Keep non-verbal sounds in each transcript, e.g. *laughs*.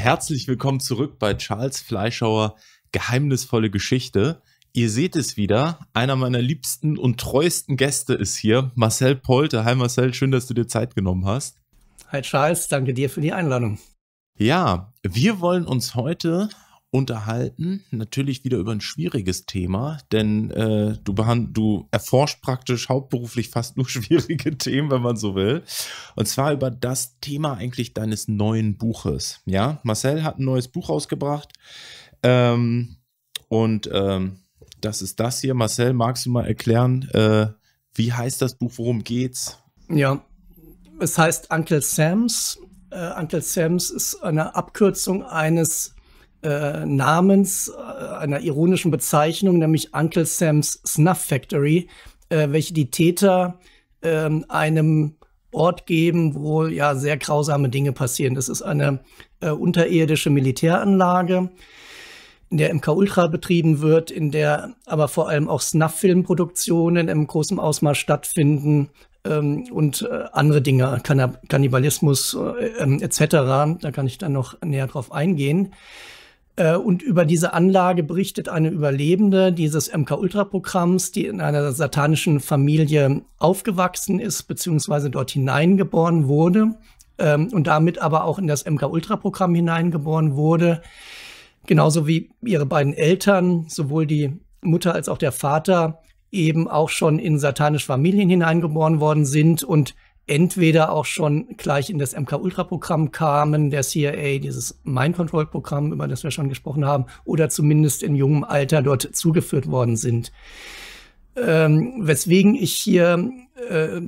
Herzlich willkommen zurück bei Charles Fleischhauer Geheimnisvolle Geschichte. Ihr seht es wieder, einer meiner liebsten und treuesten Gäste ist hier, Marcel Polte. Hi Marcel, schön, dass du dir Zeit genommen hast. Hi Charles, danke dir für die Einladung. Ja, wir wollen uns heute unterhalten. Natürlich wieder über ein schwieriges Thema, denn äh, du, du erforscht praktisch hauptberuflich fast nur *laughs* schwierige Themen, wenn man so will. Und zwar über das Thema eigentlich deines neuen Buches. Ja, Marcel hat ein neues Buch rausgebracht. Ähm, und ähm, das ist das hier. Marcel, magst du mal erklären, äh, wie heißt das Buch, worum geht's? Ja, es heißt Uncle Sam's. Äh, Uncle Sam's ist eine Abkürzung eines äh, Namens, äh, einer ironischen Bezeichnung, nämlich Uncle Sam's Snuff Factory, äh, welche die Täter ähm, einem Ort geben, wo ja sehr grausame Dinge passieren. Das ist eine äh, unterirdische Militäranlage, in der MK-Ultra betrieben wird, in der aber vor allem auch Snuff-Filmproduktionen im großen Ausmaß stattfinden, ähm, und äh, andere Dinge, Kannibalismus äh, ähm, etc. Da kann ich dann noch näher drauf eingehen. Äh, und über diese Anlage berichtet eine Überlebende dieses MK-Ultra-Programms, die in einer satanischen Familie aufgewachsen ist, beziehungsweise dort hineingeboren wurde ähm, und damit aber auch in das MK-Ultra-Programm hineingeboren wurde. Genauso wie ihre beiden Eltern, sowohl die Mutter als auch der Vater, eben auch schon in satanische Familien hineingeboren worden sind und entweder auch schon gleich in das MK-Ultra-Programm kamen, der CIA, dieses Mind-Control-Programm, über das wir schon gesprochen haben, oder zumindest in jungem Alter dort zugeführt worden sind. Ähm, weswegen ich hier äh,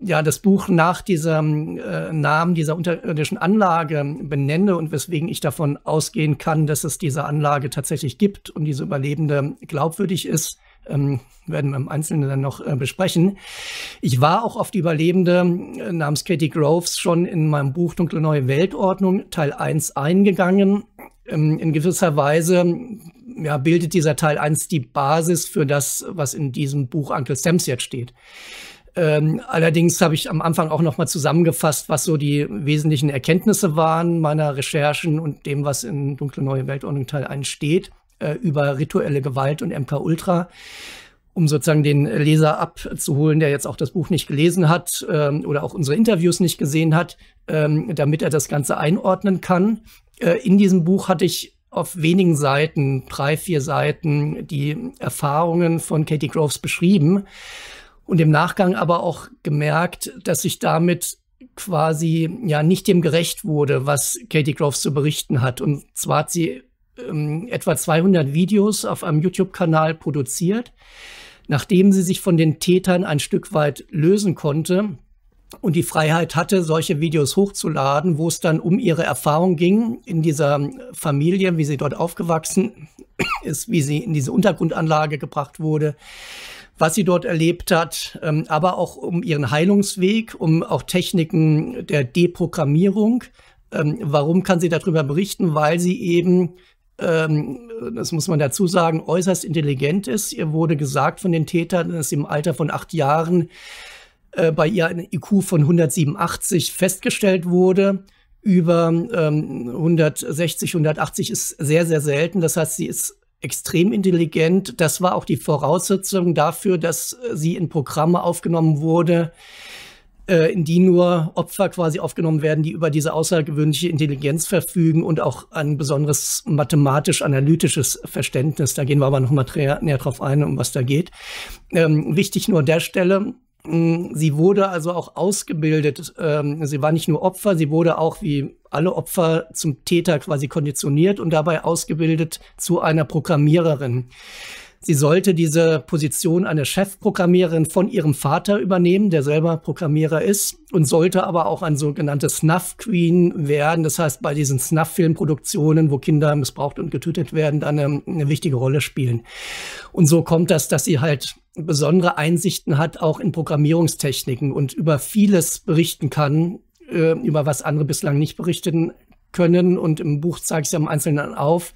ja das Buch nach diesem äh, Namen dieser unterirdischen Anlage benenne und weswegen ich davon ausgehen kann, dass es diese Anlage tatsächlich gibt und diese Überlebende glaubwürdig ist ähm, werden wir im Einzelnen dann noch äh, besprechen. Ich war auch auf die Überlebende äh, namens Katie Groves schon in meinem Buch Dunkle Neue Weltordnung Teil 1 eingegangen. Ähm, in gewisser Weise ja, bildet dieser Teil 1 die Basis für das, was in diesem Buch Uncle Sams jetzt steht. Ähm, allerdings habe ich am Anfang auch nochmal zusammengefasst, was so die wesentlichen Erkenntnisse waren meiner Recherchen und dem, was in Dunkle Neue Weltordnung Teil 1 steht äh, über rituelle Gewalt und MK-Ultra, um sozusagen den Leser abzuholen, der jetzt auch das Buch nicht gelesen hat ähm, oder auch unsere Interviews nicht gesehen hat, ähm, damit er das Ganze einordnen kann. Äh, in diesem Buch hatte ich auf wenigen Seiten, drei, vier Seiten, die Erfahrungen von Katie Groves beschrieben und im Nachgang aber auch gemerkt, dass ich damit quasi ja nicht dem gerecht wurde, was Katie Groves zu berichten hat. Und zwar hat sie ähm, etwa 200 Videos auf einem YouTube-Kanal produziert. Nachdem sie sich von den Tätern ein Stück weit lösen konnte und die Freiheit hatte, solche Videos hochzuladen, wo es dann um ihre Erfahrung ging in dieser Familie, wie sie dort aufgewachsen *coughs* ist, wie sie in diese Untergrundanlage gebracht wurde, was sie dort erlebt hat, ähm, aber auch um ihren Heilungsweg, um auch Techniken der Deprogrammierung. Ähm, warum kann sie darüber berichten? Weil sie eben ähm, das muss man dazu sagen, äußerst intelligent ist. Ihr wurde gesagt von den Tätern, dass im Alter von acht Jahren äh, bei ihr ein IQ von 187 festgestellt wurde. Über ähm, 160, 180 ist sehr, sehr selten. Das heißt, sie ist extrem intelligent. Das war auch die Voraussetzung dafür, dass äh, sie in Programme aufgenommen wurde, äh, in die nur Opfer quasi aufgenommen werden, die über diese außergewöhnliche Intelligenz verfügen und auch ein besonderes mathematisch-analytisches Verständnis. Da gehen wir aber noch mal näher drauf ein, um was da geht. Ähm, wichtig nur an der Stelle, hm, Sie wurde also auch ausgebildet. Ähm, sie war nicht nur Opfer, sie wurde auch wie alle Opfer zum Täter quasi konditioniert und dabei ausgebildet zu einer Programmiererin. Sie sollte diese Position einer Chefprogrammiererin von ihrem Vater übernehmen, der selber Programmierer ist, und sollte aber auch ein sogenanntes Snuff Queen werden. Das heißt, bei diesen Snuff-Filmproduktionen, wo Kinder missbraucht und getötet werden, dann eine, ähm, eine wichtige Rolle spielen. Und so kommt das, dass sie halt besondere Einsichten hat, auch in Programmierungstechniken und über vieles berichten kann, äh, über was andere bislang nicht berichten können. Und im Buch zeige ich es ja im Einzelnen auf,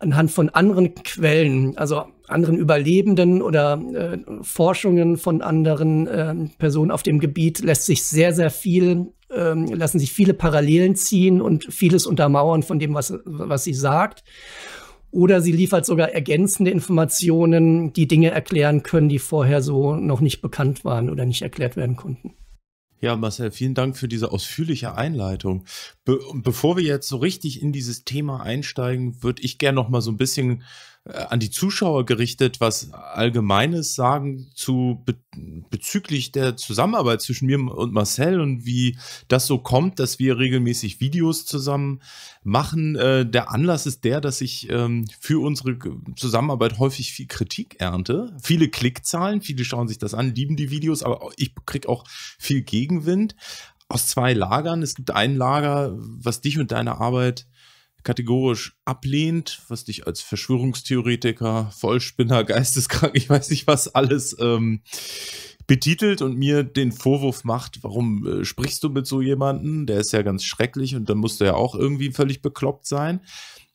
anhand von anderen Quellen. Also anderen Überlebenden oder äh, Forschungen von anderen äh, Personen auf dem Gebiet lässt sich sehr, sehr viel, ähm, lassen sich viele Parallelen ziehen und vieles untermauern von dem, was, was sie sagt. Oder sie liefert sogar ergänzende Informationen, die Dinge erklären können, die vorher so noch nicht bekannt waren oder nicht erklärt werden konnten. Ja, Marcel, vielen Dank für diese ausführliche Einleitung. Be bevor wir jetzt so richtig in dieses Thema einsteigen, würde ich gerne noch mal so ein bisschen an die Zuschauer gerichtet was Allgemeines sagen zu be bezüglich der Zusammenarbeit zwischen mir und Marcel und wie das so kommt, dass wir regelmäßig Videos zusammen machen. Äh, der Anlass ist der, dass ich ähm, für unsere Zusammenarbeit häufig viel Kritik ernte, viele Klickzahlen, viele schauen sich das an, lieben die Videos, aber ich kriege auch viel Gegenwind aus zwei Lagern. Es gibt ein Lager, was dich und deine Arbeit kategorisch ablehnt, was dich als Verschwörungstheoretiker, Vollspinner, *laughs* Geisteskrank, ich weiß nicht was alles ähm, betitelt und mir den Vorwurf macht, warum äh, sprichst du mit so jemandem? Der ist ja ganz schrecklich und dann musst du ja auch irgendwie völlig bekloppt sein.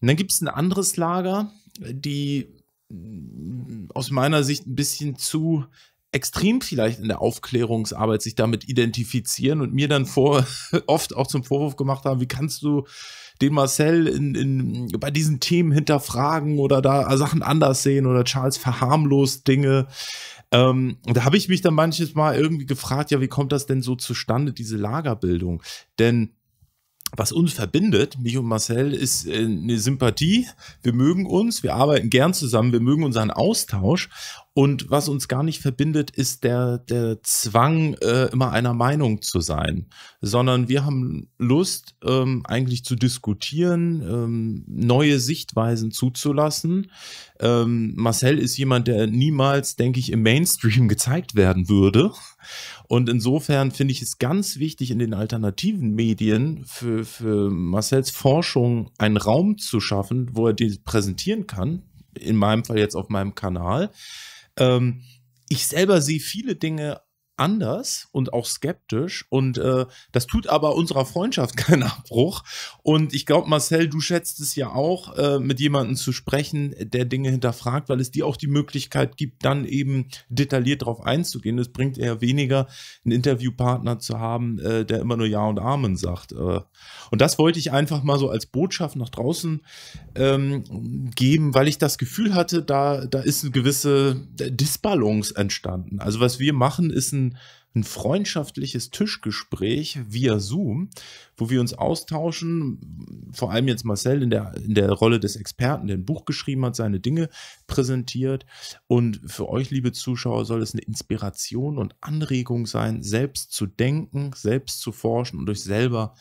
Und dann gibt es ein anderes Lager, die mm, aus meiner Sicht ein bisschen zu extrem vielleicht in der Aufklärungsarbeit sich damit identifizieren und mir dann vor, *laughs* oft auch zum Vorwurf gemacht haben, wie kannst du den Marcel in, in, bei diesen Themen hinterfragen oder da Sachen anders sehen oder Charles verharmlost Dinge. Ähm, da habe ich mich dann manches Mal irgendwie gefragt, ja, wie kommt das denn so zustande, diese Lagerbildung? Denn was uns verbindet, mich und Marcel, ist äh, eine Sympathie. Wir mögen uns, wir arbeiten gern zusammen, wir mögen unseren Austausch. Und was uns gar nicht verbindet, ist der, der Zwang, äh, immer einer Meinung zu sein, sondern wir haben Lust, ähm, eigentlich zu diskutieren, ähm, neue Sichtweisen zuzulassen. Ähm, Marcel ist jemand, der niemals, denke ich, im Mainstream gezeigt werden würde. Und insofern finde ich es ganz wichtig, in den alternativen Medien für, für Marcells Forschung einen Raum zu schaffen, wo er die präsentieren kann. In meinem Fall jetzt auf meinem Kanal. Ähm, ich selber sehe viele Dinge anders und auch skeptisch und äh, das tut aber unserer Freundschaft *laughs* keinen Abbruch und ich glaube Marcel, du schätzt es ja auch, äh, mit jemandem zu sprechen, der Dinge hinterfragt, weil es dir auch die Möglichkeit gibt, dann eben detailliert darauf einzugehen. Es bringt eher weniger, einen Interviewpartner zu haben, äh, der immer nur Ja und Amen sagt. Äh. und das wollte ich einfach mal so als Botschaft nach draußen ähm, geben, weil ich das Gefühl hatte, da, da ist eine gewisse Disbalance entstanden. Also was wir machen, ist ein ein, freundschaftliches Tischgespräch via Zoom, wo wir uns austauschen, vor allem jetzt Marcel in der, in der Rolle des Experten, der ein Buch geschrieben hat, seine Dinge präsentiert. Und für euch, liebe Zuschauer, soll es eine Inspiration und Anregung sein, selbst zu denken, selbst zu forschen und euch selber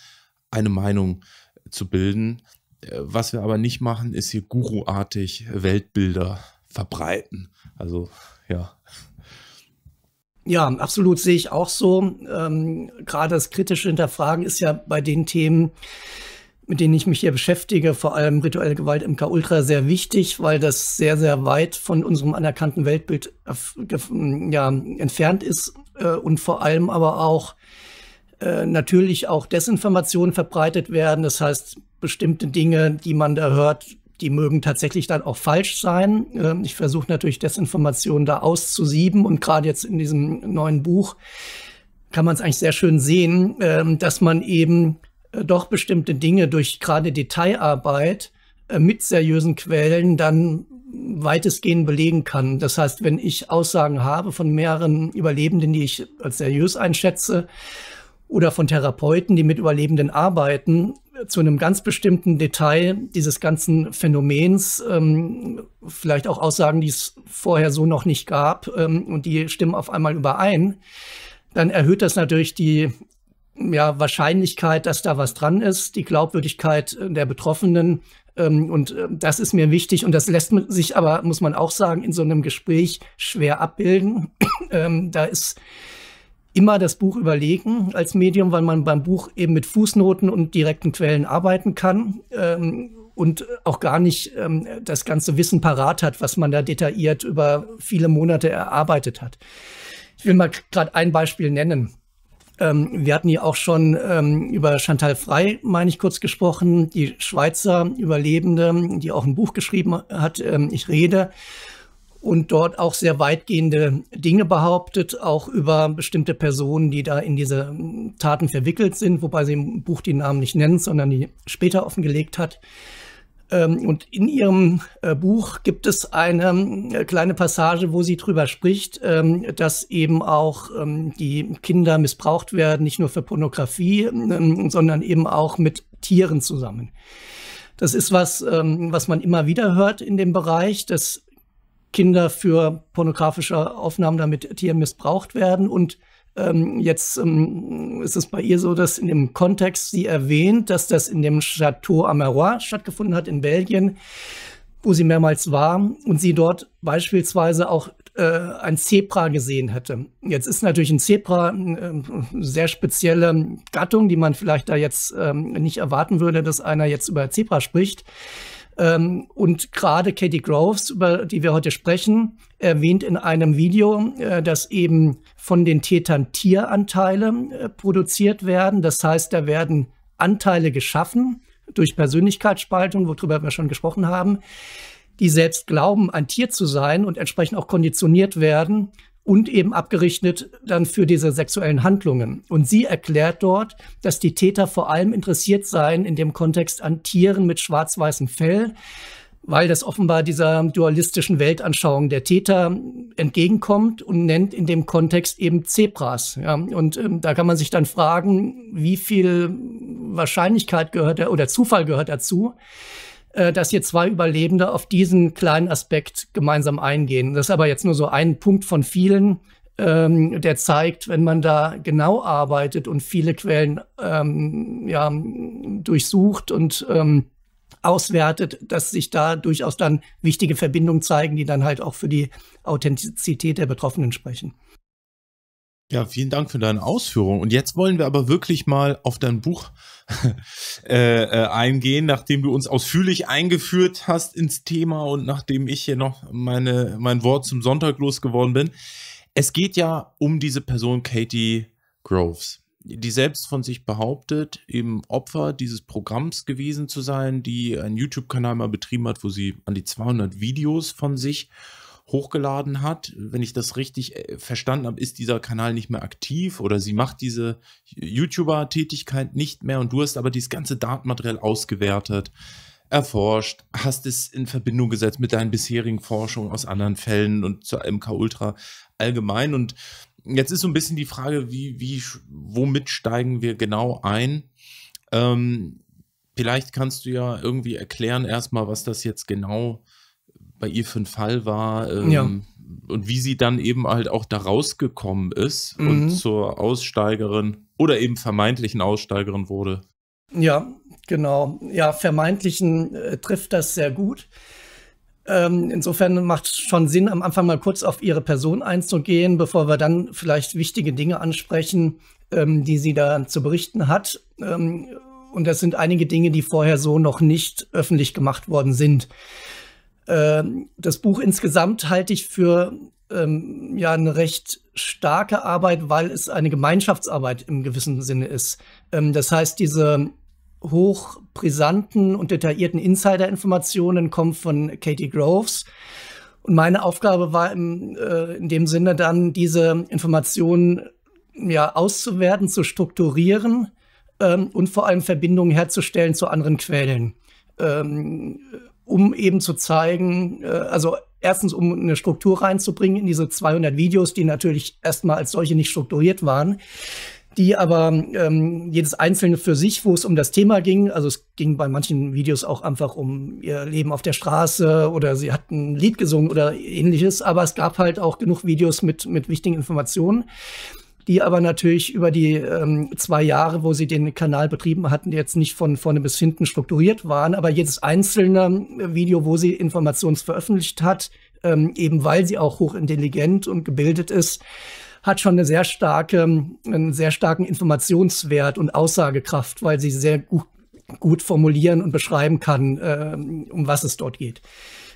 eine Meinung zu bilden. Äh, was wir aber nicht machen, ist hier guruartig Weltbilder verbreiten. Also ja. Ja, absolut sehe ich auch so. Ähm, gerade das kritische Hinterfragen ist ja bei den Themen, mit denen ich mich hier beschäftige, vor allem rituelle Gewalt MK Ultra, sehr wichtig, weil das sehr, sehr weit von unserem anerkannten Weltbild äh, ja, entfernt ist äh, und vor allem aber auch äh, natürlich auch Desinformationen verbreitet werden. Das heißt, bestimmte Dinge, die man da hört, die mögen tatsächlich dann auch falsch sein. Ähm, ich versuche natürlich Desinformationen da auszusieben und gerade jetzt in diesem neuen Buch kann man es eigentlich sehr schön sehen, ähm, dass man eben äh, doch bestimmte Dinge durch gerade Detailarbeit äh, mit seriösen Quellen dann weitestgehend belegen kann. Das heißt, wenn ich Aussagen habe von mehreren Überlebenden, die ich als seriös einschätze, oder von Therapeuten, die mit Überlebenden arbeiten, zu einem ganz bestimmten Detail dieses ganzen Phänomens, ähm, vielleicht auch Aussagen, die es vorher so noch nicht gab ähm, und die stimmen auf einmal überein, dann erhöht das natürlich die ja, Wahrscheinlichkeit, dass da was dran ist, die Glaubwürdigkeit äh, der Betroffenen. Ähm, und äh, das ist mir wichtig und das lässt sich aber, muss man auch sagen, in so einem Gespräch schwer abbilden. *clears throat* Ähm, da ist immer das Buch überlegen als Medium, weil man beim Buch eben mit Fußnoten und direkten Quellen arbeiten kann. Ähm, und auch gar nicht ähm, das ganze Wissen parat hat, was man da detailliert über viele Monate erarbeitet hat. Ich will mal gerade ein Beispiel nennen. Ähm, wir hatten ja auch schon ähm, über Chantal Frey, meine ich, kurz gesprochen, die Schweizer Überlebende, die auch ein Buch geschrieben hat, ähm, Ich rede, und dort auch sehr weitgehende Dinge behauptet, auch über bestimmte Personen, die da in diese hm, Taten verwickelt sind, wobei sie im Buch die Namen nicht nennt, sondern die später offengelegt hat. Ähm, und in ihrem äh, Buch gibt es eine hm, kleine Passage, wo sie drüber spricht, ähm, dass eben auch ähm, die Kinder missbraucht werden, nicht nur für Pornografie, sondern eben auch mit Tieren zusammen. Das ist was, was man immer wieder hört in dem Bereich, dass Kinder für pornografische Aufnahmen damit Tieren missbraucht werden. Und ähm, jetzt ähm, ist es bei ihr so, dass in dem Kontext sie erwähnt, dass das in dem Château Amerois stattgefunden hat in Belgien, wo sie mehrmals war und sie dort beispielsweise auch äh, ein Zebra gesehen hätte. Jetzt ist natürlich ein Zebra eine äh, sehr spezielle Gattung, die man vielleicht da jetzt äh, nicht erwarten würde, dass einer jetzt über Zebra spricht. Ähm, und gerade Katie Groves, über die wir heute sprechen, erwähnt in einem Video, äh, dass eben von den Tätern Tieranteile äh, produziert werden. Das heißt, da werden Anteile geschaffen durch Persönlichkeitsspaltung, worüber wir schon gesprochen haben, die selbst glauben, ein Tier zu sein und entsprechend auch konditioniert werden, und eben abgerichtet dann für diese sexuellen Handlungen. Und sie erklärt dort, dass die Täter vor allem interessiert seien in dem Kontext an Tieren mit schwarz-weißem Fell, weil das offenbar dieser dualistischen Weltanschauung der Täter entgegenkommt und nennt in dem Kontext eben Zebras. Ja, und ähm, da kann man sich dann fragen, wie viel Wahrscheinlichkeit gehört oder Zufall gehört dazu, äh, dass hier zwei Überlebende auf diesen kleinen Aspekt gemeinsam eingehen. Das ist aber jetzt nur so ein Punkt von vielen, ähm, der zeigt, wenn man da genau arbeitet und viele Quellen ähm, ja, durchsucht und ähm, auswertet, dass sich da durchaus dann wichtige Verbindungen zeigen, die dann halt auch für die Authentizität der Betroffenen sprechen. Ja, vielen Dank für deine Ausführungen. Und jetzt wollen wir aber wirklich mal auf dein Buch *laughs* Äh, äh, eingehen, nachdem du uns ausführlich eingeführt hast ins Thema und nachdem ich hier noch meine, mein Wort zum Sonntag losgeworden bin. Es geht ja um diese Person Katie Groves, die selbst von sich behauptet, eben Opfer dieses Programms gewesen zu sein, die einen YouTube-Kanal mal betrieben hat, wo sie an die 200 Videos von sich äh, hochgeladen hat. Wenn ich das richtig äh, verstanden habe, ist dieser Kanal nicht mehr aktiv oder sie macht diese YouTuber-Tätigkeit nicht mehr und du hast aber dieses ganze Datenmaterial ausgewertet, erforscht, hast es in Verbindung gesetzt mit deinen bisherigen Forschungen aus anderen Fällen und zur MK Ultra allgemein. Und jetzt ist so ein bisschen die Frage, wie, wie, womit steigen wir genau ein? Ähm, vielleicht kannst du ja irgendwie erklären erstmal, was das jetzt genau ist bei ihr für ein Fall war. Ähm, ja. Und wie sie dann eben halt auch da rausgekommen ist mhm. und zur Aussteigerin oder eben vermeintlichen Aussteigerin wurde. Ja, genau. Ja, vermeintlichen äh, trifft das sehr gut. Ähm, insofern macht es schon Sinn, am Anfang mal kurz auf ihre Person einzugehen, bevor wir dann vielleicht wichtige Dinge ansprechen, ähm, die sie da zu berichten hat. Ähm, und das sind einige Dinge, die vorher so noch nicht öffentlich gemacht worden sind. Ähm, das Buch insgesamt halte ich für ähm, ja eine recht starke Arbeit, weil es eine Gemeinschaftsarbeit im gewissen Sinne ist. Ähm, das heißt, diese hochbrisanten und detaillierten Insider-Informationen kommen von Katie Groves. Und meine Aufgabe war im, äh, in dem Sinne dann, diese Informationen ja auszuwerten, zu strukturieren ähm, und vor allem Verbindungen herzustellen zu anderen Quellen ähm, um eben zu zeigen, äh, also erstens, um eine Struktur reinzubringen in diese 200 Videos, die natürlich erstmal als solche nicht strukturiert waren, die aber ähm, jedes einzelne für sich, wo es um das Thema ging, also es ging bei manchen Videos auch einfach um ihr Leben auf der Straße oder sie hatten ein Lied gesungen oder ähnliches, aber es gab halt auch genug Videos mit, mit wichtigen Informationen die aber natürlich über die ähm, zwei Jahre, wo sie den Kanal betrieben hatten, jetzt nicht von vorne bis hinten strukturiert waren. Aber jedes einzelne Video, wo sie Informationen veröffentlicht hat, ähm, eben weil sie auch hochintelligent und gebildet ist, hat schon eine sehr starke, einen sehr starken Informationswert und Aussagekraft, weil sie sehr gut, gut formulieren und beschreiben kann, äh, um was es dort geht.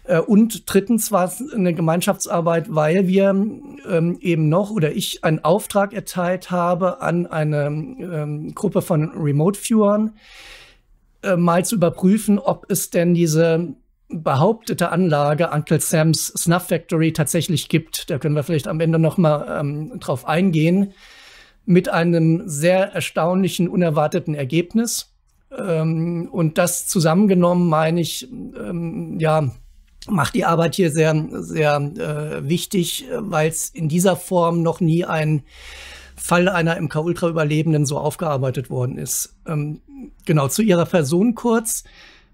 Äh, und drittens war es eine Gemeinschaftsarbeit, weil wir ähm, eben noch oder ich einen Auftrag erteilt habe an eine ähm, Gruppe von Remote-Viewern, äh, mal zu überprüfen, ob es denn diese behauptete Anlage Uncle Sam's Snuff Factory tatsächlich gibt. Da können wir vielleicht am Ende noch mal ähm, drauf eingehen. Mit einem sehr erstaunlichen, unerwarteten Ergebnis. Ähm, und das zusammengenommen meine ich, ähm, ja, macht die Arbeit hier sehr, sehr äh, wichtig, äh, weil es in dieser Form noch nie ein Fall einer MK-Ultra-Überlebenden so aufgearbeitet worden ist. Ähm, genau, zu ihrer Person kurz.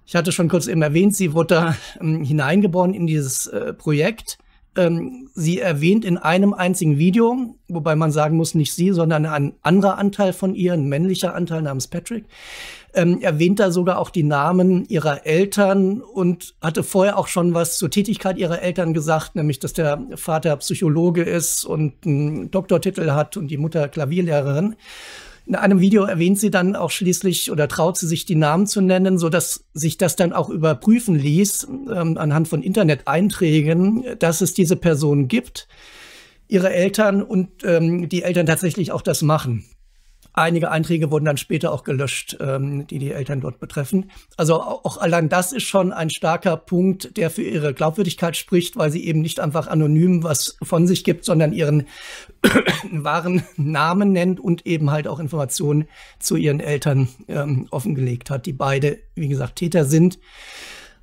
Ich hatte schon kurz eben erwähnt, sie wurde da ähm, hineingeboren in dieses äh, Projekt. Ähm, sie erwähnt in einem einzigen Video, wobei man sagen muss, nicht sie, sondern ein anderer Anteil von ihr, ein männlicher Anteil namens Patrick, ähm, erwähnt da sogar auch die Namen ihrer Eltern und hatte vorher auch schon was zur Tätigkeit ihrer Eltern gesagt, nämlich dass der Vater Psychologe ist und einen Doktortitel hat und die Mutter Klavierlehrerin. In einem Video erwähnt sie dann auch schließlich oder traut sie sich, die Namen zu nennen, so dass sich das dann auch überprüfen ließ, ähm, anhand von Internet-Einträgen, dass es diese Person gibt, ihre Eltern und ähm, die Eltern tatsächlich auch das machen. Einige Einträge wurden dann später auch gelöscht, ähm, die die Eltern dort betreffen. Also auch allein das ist schon ein starker Punkt, der für ihre Glaubwürdigkeit spricht, weil sie eben nicht einfach anonym was von sich gibt, sondern ihren *coughs* wahren Namen nennt und eben halt auch Informationen zu ihren Eltern ähm, offengelegt hat, die beide, wie gesagt, Täter sind,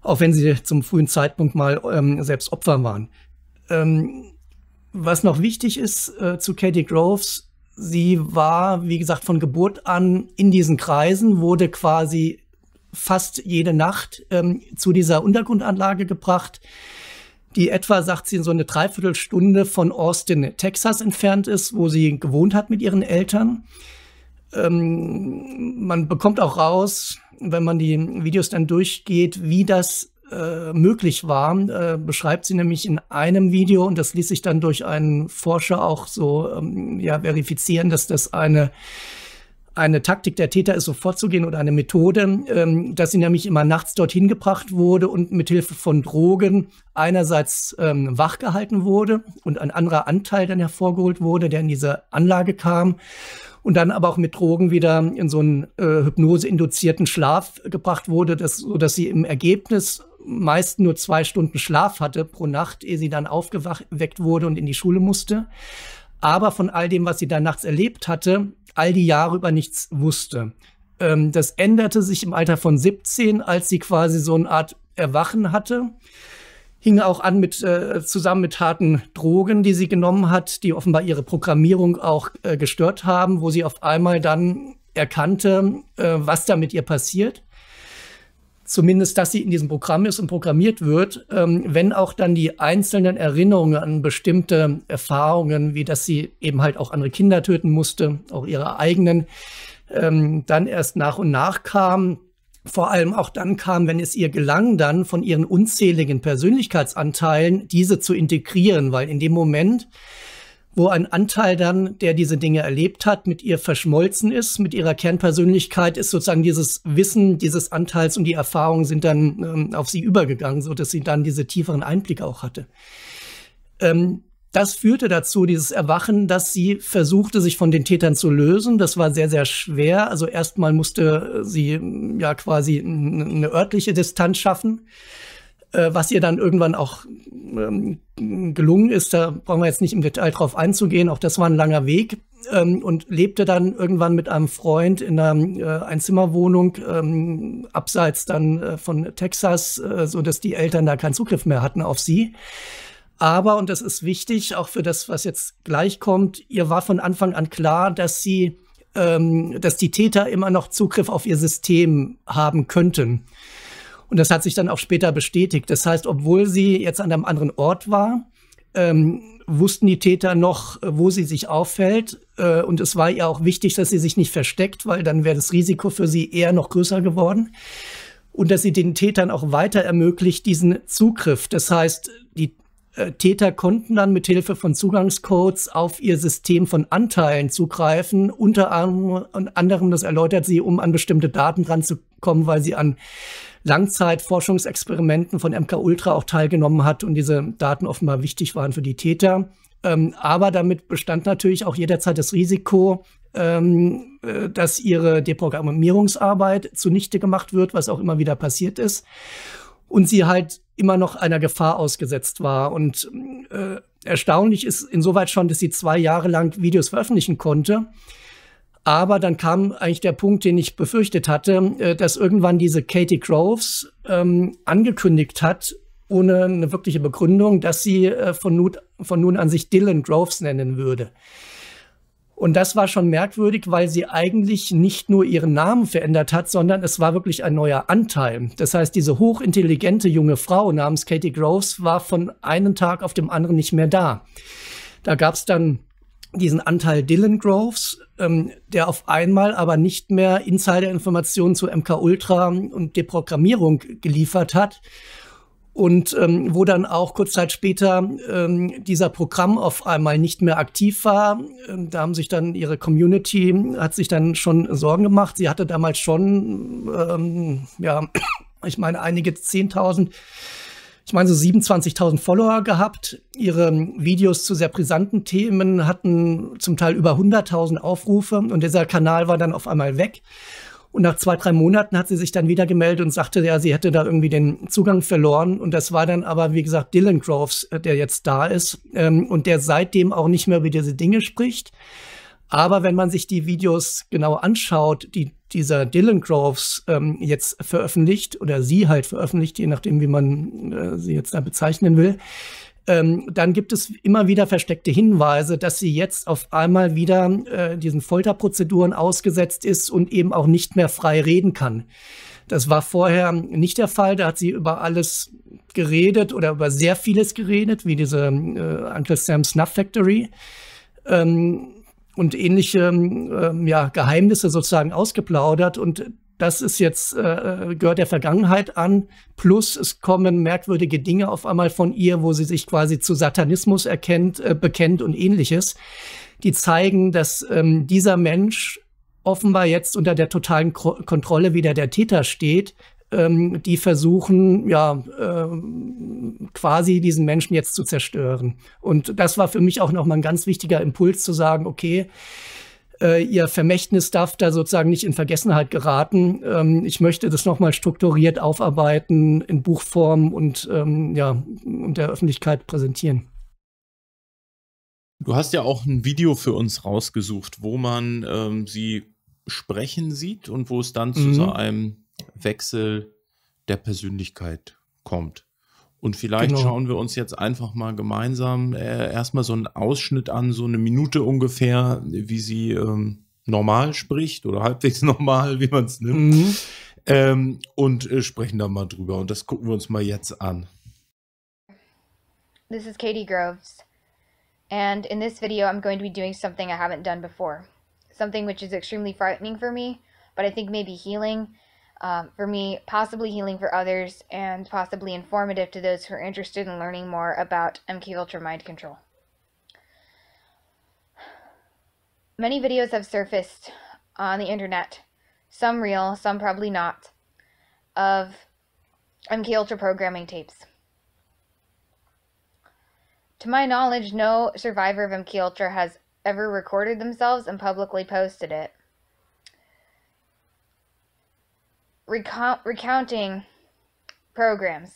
auch wenn sie zum frühen Zeitpunkt mal ähm, selbst Opfer waren. Ähm, was noch wichtig ist äh, zu Katie Groves, sie war, wie gesagt, von Geburt an in diesen Kreisen, wurde quasi fast jede Nacht ähm, zu dieser Untergrundanlage gebracht, die etwa, sagt sie, so eine Dreiviertelstunde von Austin, Texas entfernt ist, wo sie gewohnt hat mit ihren Eltern. Ähm, man bekommt auch raus, wenn man die Videos dann durchgeht, wie das äh, möglich war, äh, beschreibt sie nämlich in einem Video, und das ließ sich dann durch einen Forscher auch so ähm, ja, verifizieren, dass das eine eine Taktik der Täter ist, so vorzugehen oder eine Methode, ähm, dass sie nämlich immer nachts dorthin gebracht wurde und mithilfe von Drogen einerseits ähm, wach wurde und ein anderer Anteil dann hervorgeholt wurde, der in diese Anlage kam und dann aber auch mit Drogen wieder in so einen äh, hypnoseinduzierten Schlaf gebracht wurde, dass, sodass sie im Ergebnis meist nur zwei Stunden Schlaf hatte pro Nacht, ehe sie dann aufgeweckt wurde und in die Schule musste. Aber von all dem, was sie dann nachts erlebt hatte, all die Jahre über nichts wusste. Ähm, das änderte sich im Alter von 17, als sie quasi so eine Art Erwachen hatte. Hing auch an mit, äh, zusammen mit harten Drogen, die sie genommen hat, die offenbar ihre Programmierung auch äh, gestört haben, wo sie auf einmal dann erkannte, äh, was da mit ihr passiert zumindest, dass sie in diesem Programm ist und programmiert wird, ähm, wenn auch dann die einzelnen Erinnerungen an bestimmte Erfahrungen, wie dass sie eben halt auch andere Kinder töten musste, auch ihre eigenen, ähm, dann erst nach und nach kamen. Vor allem auch dann kam, wenn es ihr gelang, dann von ihren unzähligen Persönlichkeitsanteilen diese zu integrieren, weil in dem Moment, wo ein Anteil dann, der diese Dinge erlebt hat, mit ihr verschmolzen ist, mit ihrer Kernpersönlichkeit ist sozusagen dieses Wissen dieses Anteils und die Erfahrungen sind dann ähm, auf sie übergegangen, so dass sie dann diese tieferen Einblicke auch hatte. Ähm, das führte dazu, dieses Erwachen, dass sie versuchte, sich von den Tätern zu lösen. Das war sehr, sehr schwer. Also erstmal musste sie ja quasi eine örtliche Distanz schaffen. Äh, was ihr dann irgendwann auch ähm, gelungen ist, da brauchen wir jetzt nicht im Detail drauf einzugehen, auch das war ein langer Weg ähm, und lebte dann irgendwann mit einem Freund in einer äh, Einzimmerwohnung ähm, abseits dann äh, von Texas, äh, so dass die Eltern da keinen Zugriff mehr hatten auf sie. Aber, und das ist wichtig, auch für das, was jetzt gleich kommt, ihr war von Anfang an klar, dass sie, ähm, dass die Täter immer noch Zugriff auf ihr System haben könnten. Und das hat sich dann auch später bestätigt. Das heißt, obwohl sie jetzt an einem anderen Ort war, ähm, wussten die Täter noch, äh, wo sie sich auffällt. Äh, und es war ihr auch wichtig, dass sie sich nicht versteckt, weil dann wäre das Risiko für sie eher noch größer geworden. Und dass sie den Tätern auch weiter ermöglicht, diesen Zugriff. Das heißt, die äh, Täter konnten dann mit Hilfe von Zugangscodes auf ihr System von Anteilen zugreifen, unter anderem, das erläutert sie, um an bestimmte Daten ranzukommen, weil sie an Langzeitforschungsexperimenten von MK Ultra auch teilgenommen hat und diese Daten offenbar wichtig waren für die Täter. Ähm, aber damit bestand natürlich auch jederzeit das Risiko, ähm, äh, dass ihre Deprogrammierungsarbeit zunichte gemacht wird, was auch immer wieder passiert ist. Und sie halt immer noch einer Gefahr ausgesetzt war. Und äh, erstaunlich ist insoweit schon, dass sie zwei Jahre lang Videos veröffentlichen konnte, aber dann kam eigentlich der Punkt, den ich befürchtet hatte, äh, dass irgendwann diese Katie Groves ähm, angekündigt hat, ohne eine wirkliche Begründung, dass sie äh, von, nun, von nun an sich Dylan Groves nennen würde. Und das war schon merkwürdig, weil sie eigentlich nicht nur ihren Namen verändert hat, sondern es war wirklich ein neuer Anteil. Das heißt, diese hochintelligente junge Frau namens Katie Groves war von einem Tag auf dem anderen nicht mehr da. Da gab es dann diesen Anteil Dylan Groves, ähm, der auf einmal aber nicht mehr Insider-Informationen zu MK Ultra und Deprogrammierung geliefert hat. Und ähm, wo dann auch kurz Zeit später ähm, dieser Programm auf einmal nicht mehr aktiv war. Ähm, da haben sich dann ihre Community, hat sich dann schon Sorgen gemacht. Sie hatte damals schon, ähm, ja, ich meine, einige 10.000 ich meine, so 27.000 Follower gehabt. Ihre Videos zu sehr brisanten Themen hatten zum Teil über 100.000 Aufrufe und dieser Kanal war dann auf einmal weg. Und nach zwei, drei Monaten hat sie sich dann wieder gemeldet und sagte, ja, sie hätte da irgendwie den Zugang verloren. Und das war dann aber, wie gesagt, Dylan Groves, äh, der jetzt da ist ähm, und der seitdem auch nicht mehr über diese Dinge spricht. Aber wenn man sich die Videos genau anschaut, die dieser Dylan Groves ähm, jetzt veröffentlicht oder sie halt veröffentlicht, je nachdem, wie man äh, sie jetzt da bezeichnen will, ähm, dann gibt es immer wieder versteckte Hinweise, dass sie jetzt auf einmal wieder äh, diesen Folterprozeduren ausgesetzt ist und eben auch nicht mehr frei reden kann. Das war vorher nicht der Fall. Da hat sie über alles geredet oder über sehr vieles geredet, wie diese äh, Uncle Sam's Snuff Factory. Ähm, und ähnliche ähm, ähm, ja, Geheimnisse sozusagen ausgeplaudert. Und das ist jetzt, äh, äh, gehört der Vergangenheit an. Plus es kommen merkwürdige Dinge auf einmal von ihr, wo sie sich quasi zu Satanismus erkennt, äh, bekennt und ähnliches, die zeigen, dass ähm, dieser Mensch offenbar jetzt unter der totalen Kontrolle wieder der Täter steht, ähm, die versuchen, ja, ähm, quasi diesen Menschen jetzt zu zerstören. Und das war für mich auch nochmal ein ganz wichtiger Impuls zu sagen, okay, äh, ihr Vermächtnis darf da sozusagen nicht in Vergessenheit geraten. Ähm, ich möchte das nochmal strukturiert aufarbeiten, in Buchform und ähm, ja, und der Öffentlichkeit präsentieren. Du hast ja auch ein Video für uns rausgesucht, wo man ähm, sie sprechen sieht und wo es dann mhm. zu so mhm. einem Wechsel der Persönlichkeit kommt. Und vielleicht genau. schauen wir uns jetzt einfach mal gemeinsam äh, erstmal so einen Ausschnitt an, so eine Minute ungefähr, wie sie ähm, normal spricht oder halbwegs *laughs* normal, wie man es nimmt. Mhm. Ähm, und äh, sprechen da mal drüber. Und das gucken wir uns mal jetzt an. This is Katie Groves. And in this video, I'm going to be doing something I haven't done before. Something which is extremely frightening for me, but I think maybe healing. um, for me, possibly healing for others, and possibly informative to those who are interested in learning more about MK Ultra Mind Control. Many videos have surfaced on the internet, some real, some probably not, of MK Ultra programming tapes. To my knowledge, no survivor of MK Ultra has ever recorded themselves and publicly posted it. recount recounting programs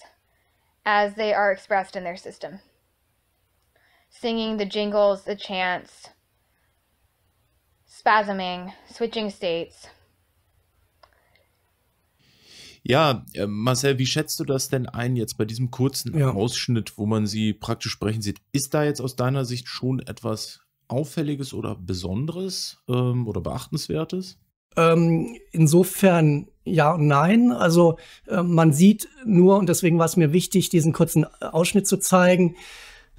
as they are expressed in their system. Singing the jingles, the chants, spasming, switching states. Ja, äh, Marcel, wie schätzt du das denn ein jetzt bei diesem kurzen ja. Ausschnitt, wo man sie praktisch sprechen sieht? Ist da jetzt aus deiner Sicht schon etwas Auffälliges oder Besonderes ähm, oder Beachtenswertes? Ähm, insofern ja und nein. Also äh, man sieht nur, und deswegen war es mir wichtig, diesen kurzen äh, Ausschnitt zu zeigen,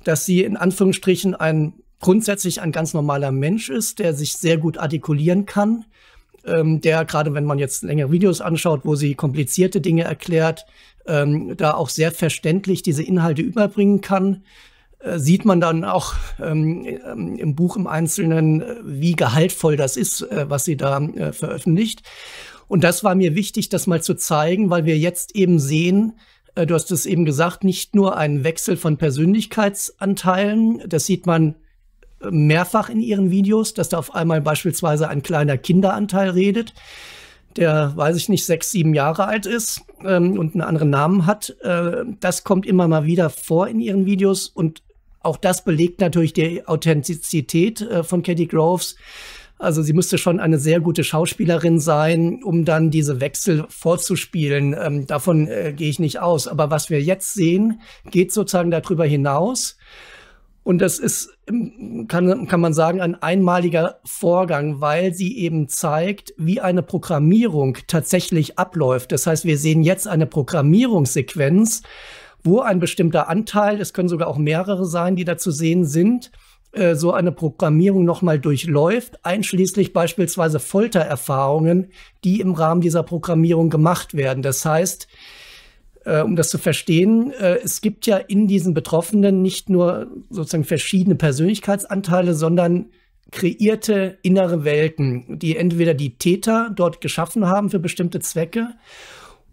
dass sie in Anführungsstrichen ein grundsätzlich ein ganz normaler Mensch ist, der sich sehr gut artikulieren kann, ähm, der gerade wenn man jetzt längere Videos anschaut, wo sie komplizierte Dinge erklärt, ähm, da auch sehr verständlich diese Inhalte überbringen kann äh, sieht man dann auch ähm, ähm im Buch im Einzelnen, äh, wie gehaltvoll das ist, äh, was sie da äh, veröffentlicht. Und das war mir wichtig, das mal zu zeigen, weil wir jetzt eben sehen, äh, du hast es eben gesagt, nicht nur einen Wechsel von Persönlichkeitsanteilen, das sieht man äh, mehrfach in ihren Videos, dass da auf einmal beispielsweise ein kleiner Kinderanteil redet, der, weiß ich nicht, sechs, sieben Jahre alt ist ähm, und einen anderen Namen hat. Äh, das kommt immer mal wieder vor in ihren Videos und auch das belegt natürlich die Authentizität äh, von Katie Groves. Also sie müsste schon eine sehr gute Schauspielerin sein, um dann diese Wechsel vorzuspielen. Ähm, davon äh, gehe ich nicht aus. Aber was wir jetzt sehen, geht sozusagen darüber hinaus. Und das ist, ähm, kann, kann man sagen, ein einmaliger Vorgang, weil sie eben zeigt, wie eine Programmierung tatsächlich abläuft. Das heißt, wir sehen jetzt eine Programmierungssequenz, wo ein bestimmter Anteil, es können sogar auch mehrere sein, die da zu sehen sind, äh, so eine Programmierung nochmal durchläuft, einschließlich beispielsweise Foltererfahrungen, die im Rahmen dieser Programmierung gemacht werden. Das heißt, äh, um das zu verstehen, äh, es gibt ja in diesen Betroffenen nicht nur sozusagen verschiedene Persönlichkeitsanteile, sondern kreierte innere Welten, die entweder die Täter dort geschaffen haben für bestimmte Zwecke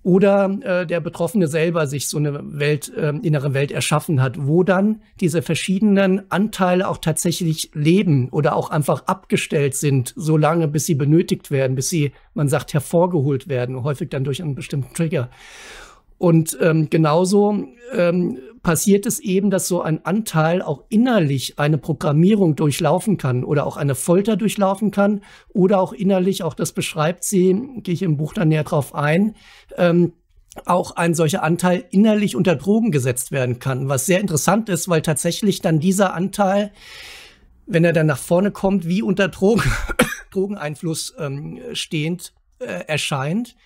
oder äh, der Betroffene selber sich so eine Welt, äh, innere Welt erschaffen hat, wo dann diese verschiedenen Anteile auch tatsächlich leben oder auch einfach abgestellt sind, so lange, bis sie benötigt werden, bis sie, man sagt, hervorgeholt werden, häufig dann durch einen bestimmten Trigger. Und ähm, genauso ähm, passiert es eben, dass so ein Anteil auch innerlich eine Programmierung durchlaufen kann oder auch eine Folter durchlaufen kann oder auch innerlich, auch das beschreibt sie, gehe ich im Buch dann näher drauf ein, ähm, auch ein solcher Anteil innerlich unter Drogen gesetzt werden kann, was sehr interessant ist, weil tatsächlich dann dieser Anteil, wenn er dann nach vorne kommt, wie unter Drogen, *coughs* Drogeneinfluss ähm, stehend äh, erscheint.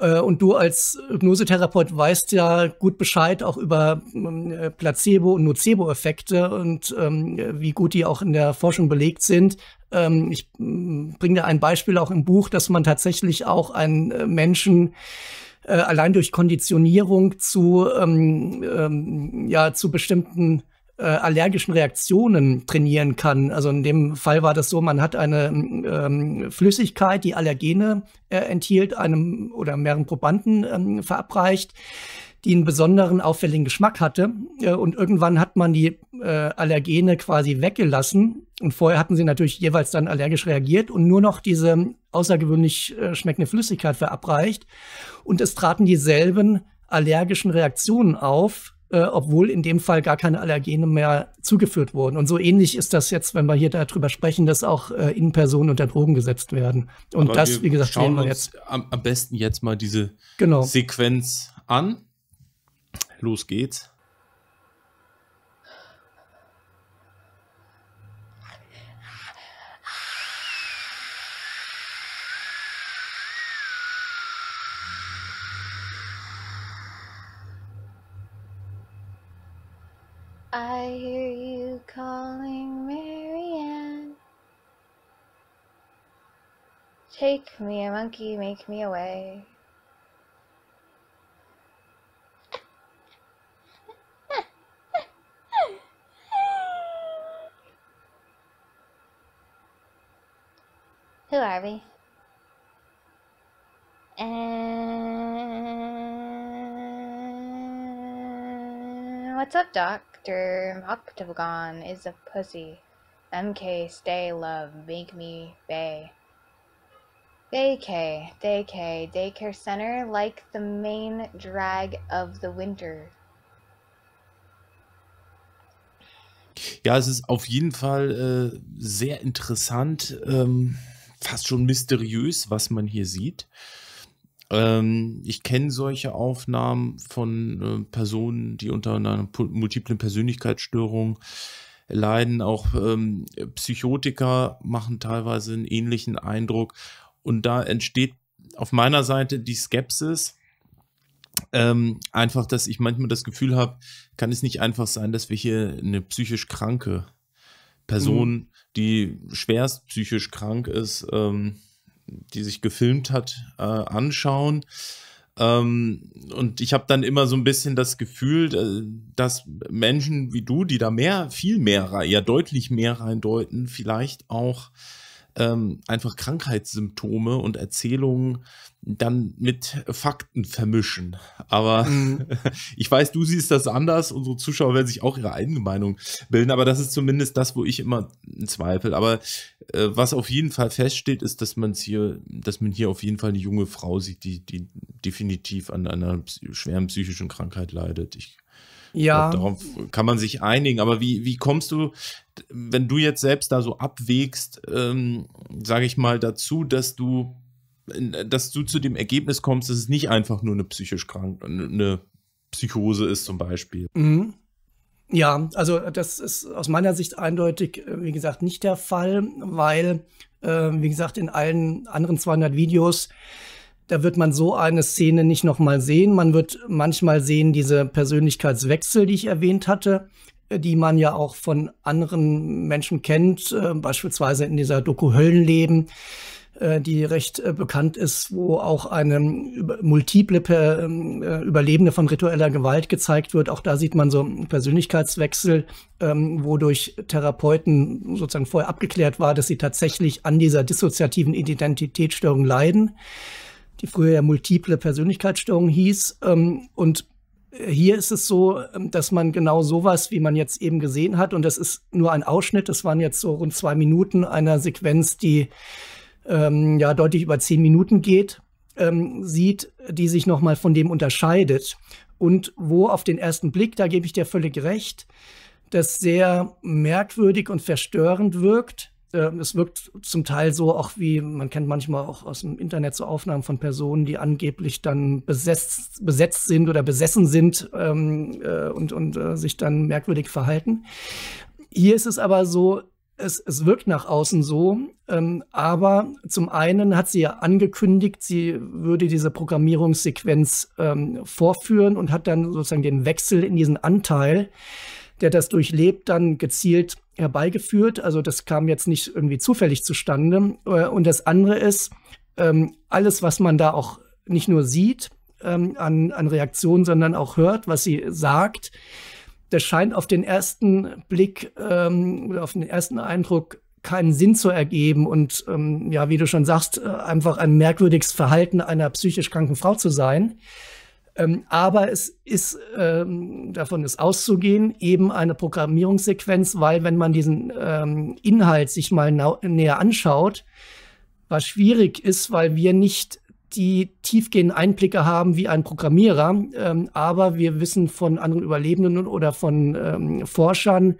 Äh, und du als Hypnosetherapeut weißt ja gut Bescheid auch über ähm, äh, Placebo- und Nocebo-Effekte und ähm, wie gut die auch in der Forschung belegt sind. Ähm, ich mm, bringe da ein Beispiel auch im Buch, dass man tatsächlich auch einen äh, Menschen äh, allein durch Konditionierung zu, ähm, ähm ja, zu bestimmten äh, allergischen Reaktionen trainieren kann. Also in dem Fall war das so, man hat eine ähm, Flüssigkeit, die Allergene äh, enthielt, einem oder mehreren Probanden ähm, verabreicht die einen besonderen auffälligen Geschmack hatte. Äh, und irgendwann hat man die äh, Allergene quasi weggelassen. Und vorher hatten sie natürlich jeweils dann allergisch reagiert und nur noch diese außergewöhnlich äh, schmeckende Flüssigkeit verabreicht. Und es traten dieselben allergischen Reaktionen auf, äh, obwohl in dem Fall gar keine Allergene mehr zugeführt wurden. Und so ähnlich ist das jetzt, wenn wir hier darüber sprechen, dass auch äh, Innenpersonen unter Drogen gesetzt werden. Und Aber das, wie gesagt, schauen wir jetzt am, am, besten jetzt mal diese genau. Sequenz an. Los geht's. hear you calling Marianne. Take me a monkey, make me away. Who are we? And what's up, Doc? Doctor Octagon is a pussy. MK stay love, make me bay. Daycare, daycare, daycare center like the main drag of the winter. Ja, es ist auf jeden Fall äh, sehr interessant, ähm, fast schon mysteriös, was man hier sieht. Ähm, ich kenne solche Aufnahmen von äh, Personen, die unter einer multiplen Persönlichkeitsstörung leiden. Auch ähm, Psychotiker machen teilweise einen ähnlichen Eindruck. Und da entsteht auf meiner Seite die Skepsis. Ähm, einfach, dass ich manchmal das Gefühl habe, kann es nicht einfach sein, dass wir hier eine psychisch kranke Person, mhm. die schwerst psychisch krank ist, ähm, die sich gefilmt hat, äh, anschauen. Ähm, und ich habe dann immer so ein bisschen das Gefühl, äh, dass Menschen wie du, die da mehr, viel mehr, ja deutlich mehr reindeuten, vielleicht auch ähm, einfach Krankheitssymptome und Erzählungen dann mit Fakten vermischen. Aber mhm. *laughs* ich weiß, du siehst das anders. Unsere Zuschauer werden sich auch ihre eigene Meinung bilden. Aber das ist zumindest das, wo ich immer zweifle. Aber äh, was auf jeden Fall feststeht, ist, dass man hier, dass man hier auf jeden Fall eine junge Frau sieht, die, die definitiv an einer schweren psychischen Krankheit leidet. Ich ja. Glaube, darauf kann man sich einigen. Aber wie, wie kommst du, wenn du jetzt selbst da so abwägst, ähm, sage ich mal, dazu, dass du, dass du zu dem Ergebnis kommst, dass es nicht einfach nur eine psychisch krank, eine Psychose ist zum Beispiel? Mhm. Ja, also das ist aus meiner Sicht eindeutig, äh, wie gesagt, nicht der Fall, weil, äh, wie gesagt, in allen anderen 200 Videos da wird man so eine Szene nicht nochmal sehen. Man wird manchmal sehen diese Persönlichkeitswechsel, die ich erwähnt hatte, äh, die man ja auch von anderen Menschen kennt, äh, beispielsweise in dieser Doku Höllenleben, äh, die recht bekannt ist, wo auch eine ähm, multiple ähm, Überlebende von ritueller Gewalt gezeigt wird. Auch da sieht man so Persönlichkeitswechsel, ähm, wodurch Therapeuten sozusagen vorher abgeklärt war, dass sie tatsächlich an dieser dissoziativen Identitätsstörung leiden die früher ja multiple Persönlichkeitsstörung hieß. Ähm, und äh, hier ist es so, ähm, dass man genau sowas, wie man jetzt eben gesehen hat, und das ist nur ein Ausschnitt, das waren jetzt so rund zwei Minuten einer Sequenz, die ähm, ja deutlich über zehn Minuten geht, ähm, sieht, die sich nochmal von dem unterscheidet. Und wo auf den ersten Blick, da gebe ich dir völlig recht, das sehr merkwürdig und verstörend wirkt, ähm, es wirkt zum Teil so auch wie, man kennt manchmal auch aus dem Internet so Aufnahmen von Personen, die angeblich dann besetzt, besetzt sind oder besessen sind ähm, äh, und, und äh, sich dann merkwürdig verhalten. Hier ist es aber so, es, es wirkt nach außen so, ähm, aber zum einen hat sie ja angekündigt, sie würde diese Programmierungssequenz ähm, vorführen und hat dann sozusagen den Wechsel in diesen Anteil, der das durchlebt, dann gezielt herbeigeführt. Also das kam jetzt nicht irgendwie zufällig zustande. Äh, und das andere ist, ähm, alles, was man da auch nicht nur sieht ähm, an, an Reaktionen, sondern auch hört, was sie sagt, das scheint auf den ersten Blick ähm, oder auf den ersten Eindruck keinen Sinn zu ergeben und ja, wie du schon sagst, äh, einfach ein merkwürdiges Verhalten einer psychisch kranken Frau zu sein. Ähm, aber es ist, ähm, davon ist auszugehen, eben eine Programmierungssequenz, weil wenn man diesen ähm, Inhalt sich mal näher anschaut, was schwierig ist, weil wir nicht die tiefgehenden Einblicke haben wie ein Programmierer, ähm, aber wir wissen von anderen Überlebenden oder von ähm, Forschern,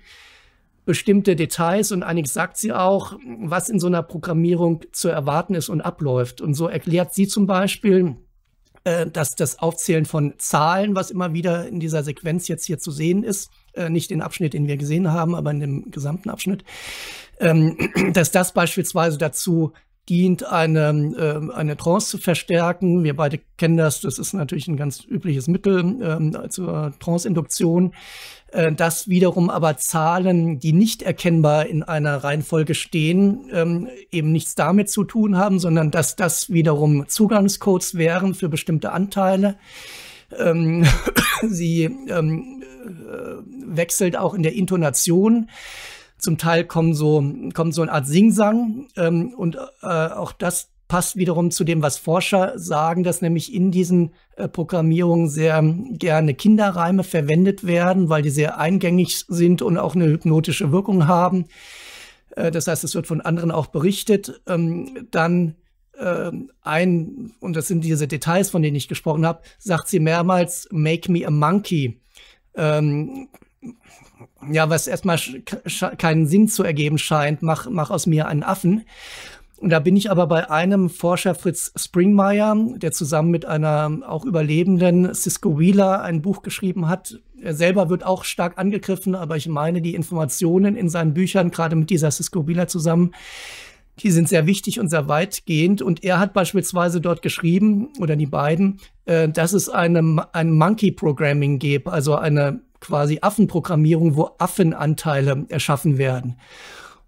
bestimmte Details und Annik sagt sie auch, was in so einer Programmierung zu erwarten ist und abläuft. Und so erklärt sie zum Beispiel, äh, dass das Aufzählen von Zahlen, was immer wieder in dieser Sequenz jetzt hier zu sehen ist, äh, nicht den Abschnitt, den wir gesehen haben, aber in dem gesamten Abschnitt, ähm, *clears throat* dass das beispielsweise dazu dient, eine, äh, eine Trance zu verstärken. Wir beide kennen das, das ist natürlich ein ganz übliches Mittel ähm, äh, zur Tranceinduktion. Äh, dass wiederum aber Zahlen, die nicht erkennbar in einer Reihenfolge stehen, ähm, eben nichts damit zu tun haben, sondern dass das wiederum Zugangscodes wären für bestimmte Anteile. Ähm, *coughs* sie ähm, äh, wechselt auch in der Intonation zum Teil kommen so, kommt so eine Art Singsang ähm, und äh, auch das passt wiederum zu dem, was Forscher sagen, dass nämlich in diesen äh, Programmierungen sehr gerne Kinderreime verwendet werden, weil die sehr eingängig sind und auch eine hypnotische Wirkung haben. Äh, das heißt, es wird von anderen auch berichtet. Ähm, dann äh, ein, und das sind diese Details, von denen ich gesprochen habe, sagt sie mehrmals, make me a monkey. Ähm, ja, was erstmal keinen Sinn zu ergeben scheint, mach, mach aus mir einen Affen. Und da bin ich aber bei einem Forscher, Fritz Springmeier, der zusammen mit einer auch Überlebenden, Cisco Wheeler, ein Buch geschrieben hat. Er selber wird auch stark angegriffen, aber ich meine, die Informationen in seinen Büchern, gerade mit dieser Cisco Wheeler zusammen, die sind sehr wichtig und sehr weitgehend. Und er hat beispielsweise dort geschrieben, oder die beiden, äh, dass es eine, ein Monkey Programming gibt, also eine quasi Affenprogrammierung, wo Affenanteile erschaffen werden.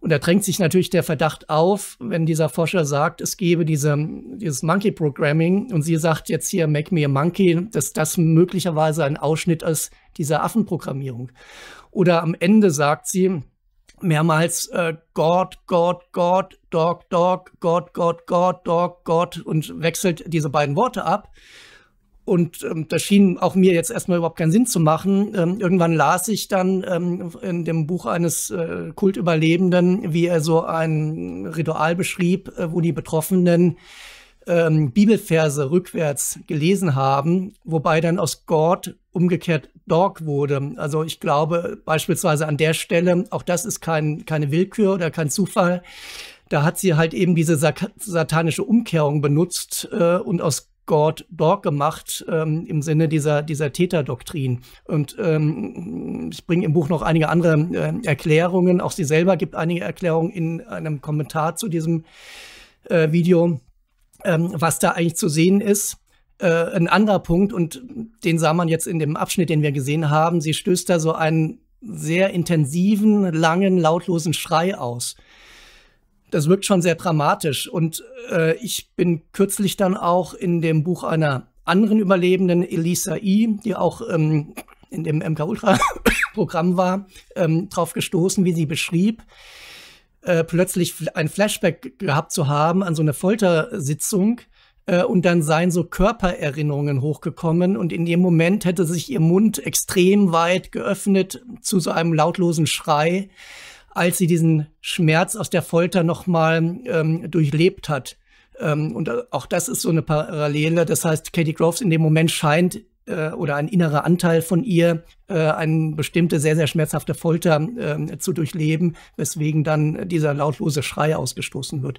Und da drängt sich natürlich der Verdacht auf, wenn dieser Forscher sagt, es gebe diese, dieses Monkey Programming und sie sagt jetzt hier Make Me a Monkey, dass das möglicherweise ein Ausschnitt ist dieser Affenprogrammierung. Oder am Ende sagt sie mehrmals äh, God, God, God, Dog, Dog, God, God, God, Dog, God und wechselt diese beiden Worte ab. Und ähm, das schien auch mir jetzt erstmal überhaupt keinen Sinn zu machen. Ähm, irgendwann las ich dann ähm, in dem Buch eines äh, Kultüberlebenden, wie er so ein Ritual beschrieb, äh, wo die Betroffenen ähm, Bibelverse rückwärts gelesen haben, wobei dann aus God umgekehrt Dog wurde. Also ich glaube beispielsweise an der Stelle, auch das ist kein, keine Willkür oder kein Zufall, da hat sie halt eben diese satanische Umkehrung benutzt äh, und aus God Dog gemacht ähm, im Sinne dieser, dieser Täterdoktrin. Und ähm, ich bringe im Buch noch einige andere äh, Erklärungen. Auch sie selber gibt einige Erklärungen in einem Kommentar zu diesem äh, Video, ähm, was da eigentlich zu sehen ist. Äh, ein anderer Punkt, und den sah man jetzt in dem Abschnitt, den wir gesehen haben, sie stößt da so einen sehr intensiven, langen, lautlosen Schrei aus das wirkt schon sehr dramatisch. Und äh, ich bin kürzlich dann auch in dem Buch einer anderen Überlebenden, Elisa I., die auch ähm, in dem MK-Ultra-Programm *coughs* war, ähm, drauf gestoßen, wie sie beschrieb, äh, plötzlich ein Flashback gehabt zu haben an so eine Foltersitzung. Äh, und dann seien so Körpererinnerungen hochgekommen. Und in dem Moment hätte sich ihr Mund extrem weit geöffnet zu so einem lautlosen Schrei als sie diesen Schmerz aus der Folter nochmal ähm, durchlebt hat. Ähm, und auch das ist so eine Parallele. Das heißt, Katie Groves in dem Moment scheint äh, oder ein innerer Anteil von ihr, äh, eine bestimmte sehr, sehr schmerzhafte Folter äh, zu durchleben, weswegen dann dieser lautlose Schrei ausgestoßen wird.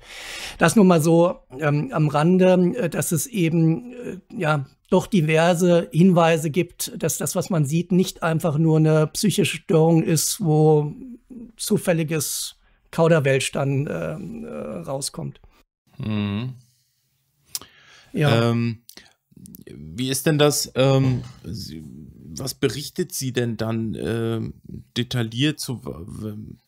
Das nur mal so ähm, am Rande, äh, dass es eben, äh, ja, doch diverse Hinweise gibt, dass das, was man sieht, nicht einfach nur eine psychische Störung ist, wo zufälliges Kauderwelsch dann ähm, äh, rauskommt. Mhm. Ja. Ähm, wie ist denn das? Ähm, Sie, was berichtet sie denn dann äh, detailliert zu,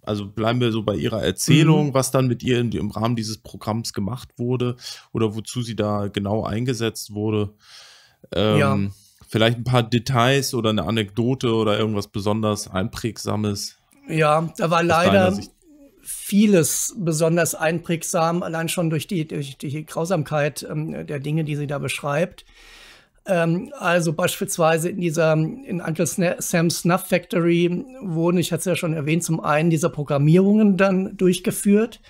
also bleiben wir so bei ihrer Erzählung, mhm. was dann mit ihr im Rahmen dieses Programms gemacht wurde oder wozu sie da genau eingesetzt wurde? Ähm, ja. Vielleicht ein paar Details oder eine Anekdote oder irgendwas besonders Einprägsames. Ja, da war leider, vieles besonders einprägsam, allein schon durch die, durch die Grausamkeit ähm, der Dinge, die sie da beschreibt. Ähm, also beispielsweise in dieser, in Uncle Sam's Snuff Factory wurden, ich hatte es ja schon erwähnt, zum einen dieser Programmierungen dann durchgeführt,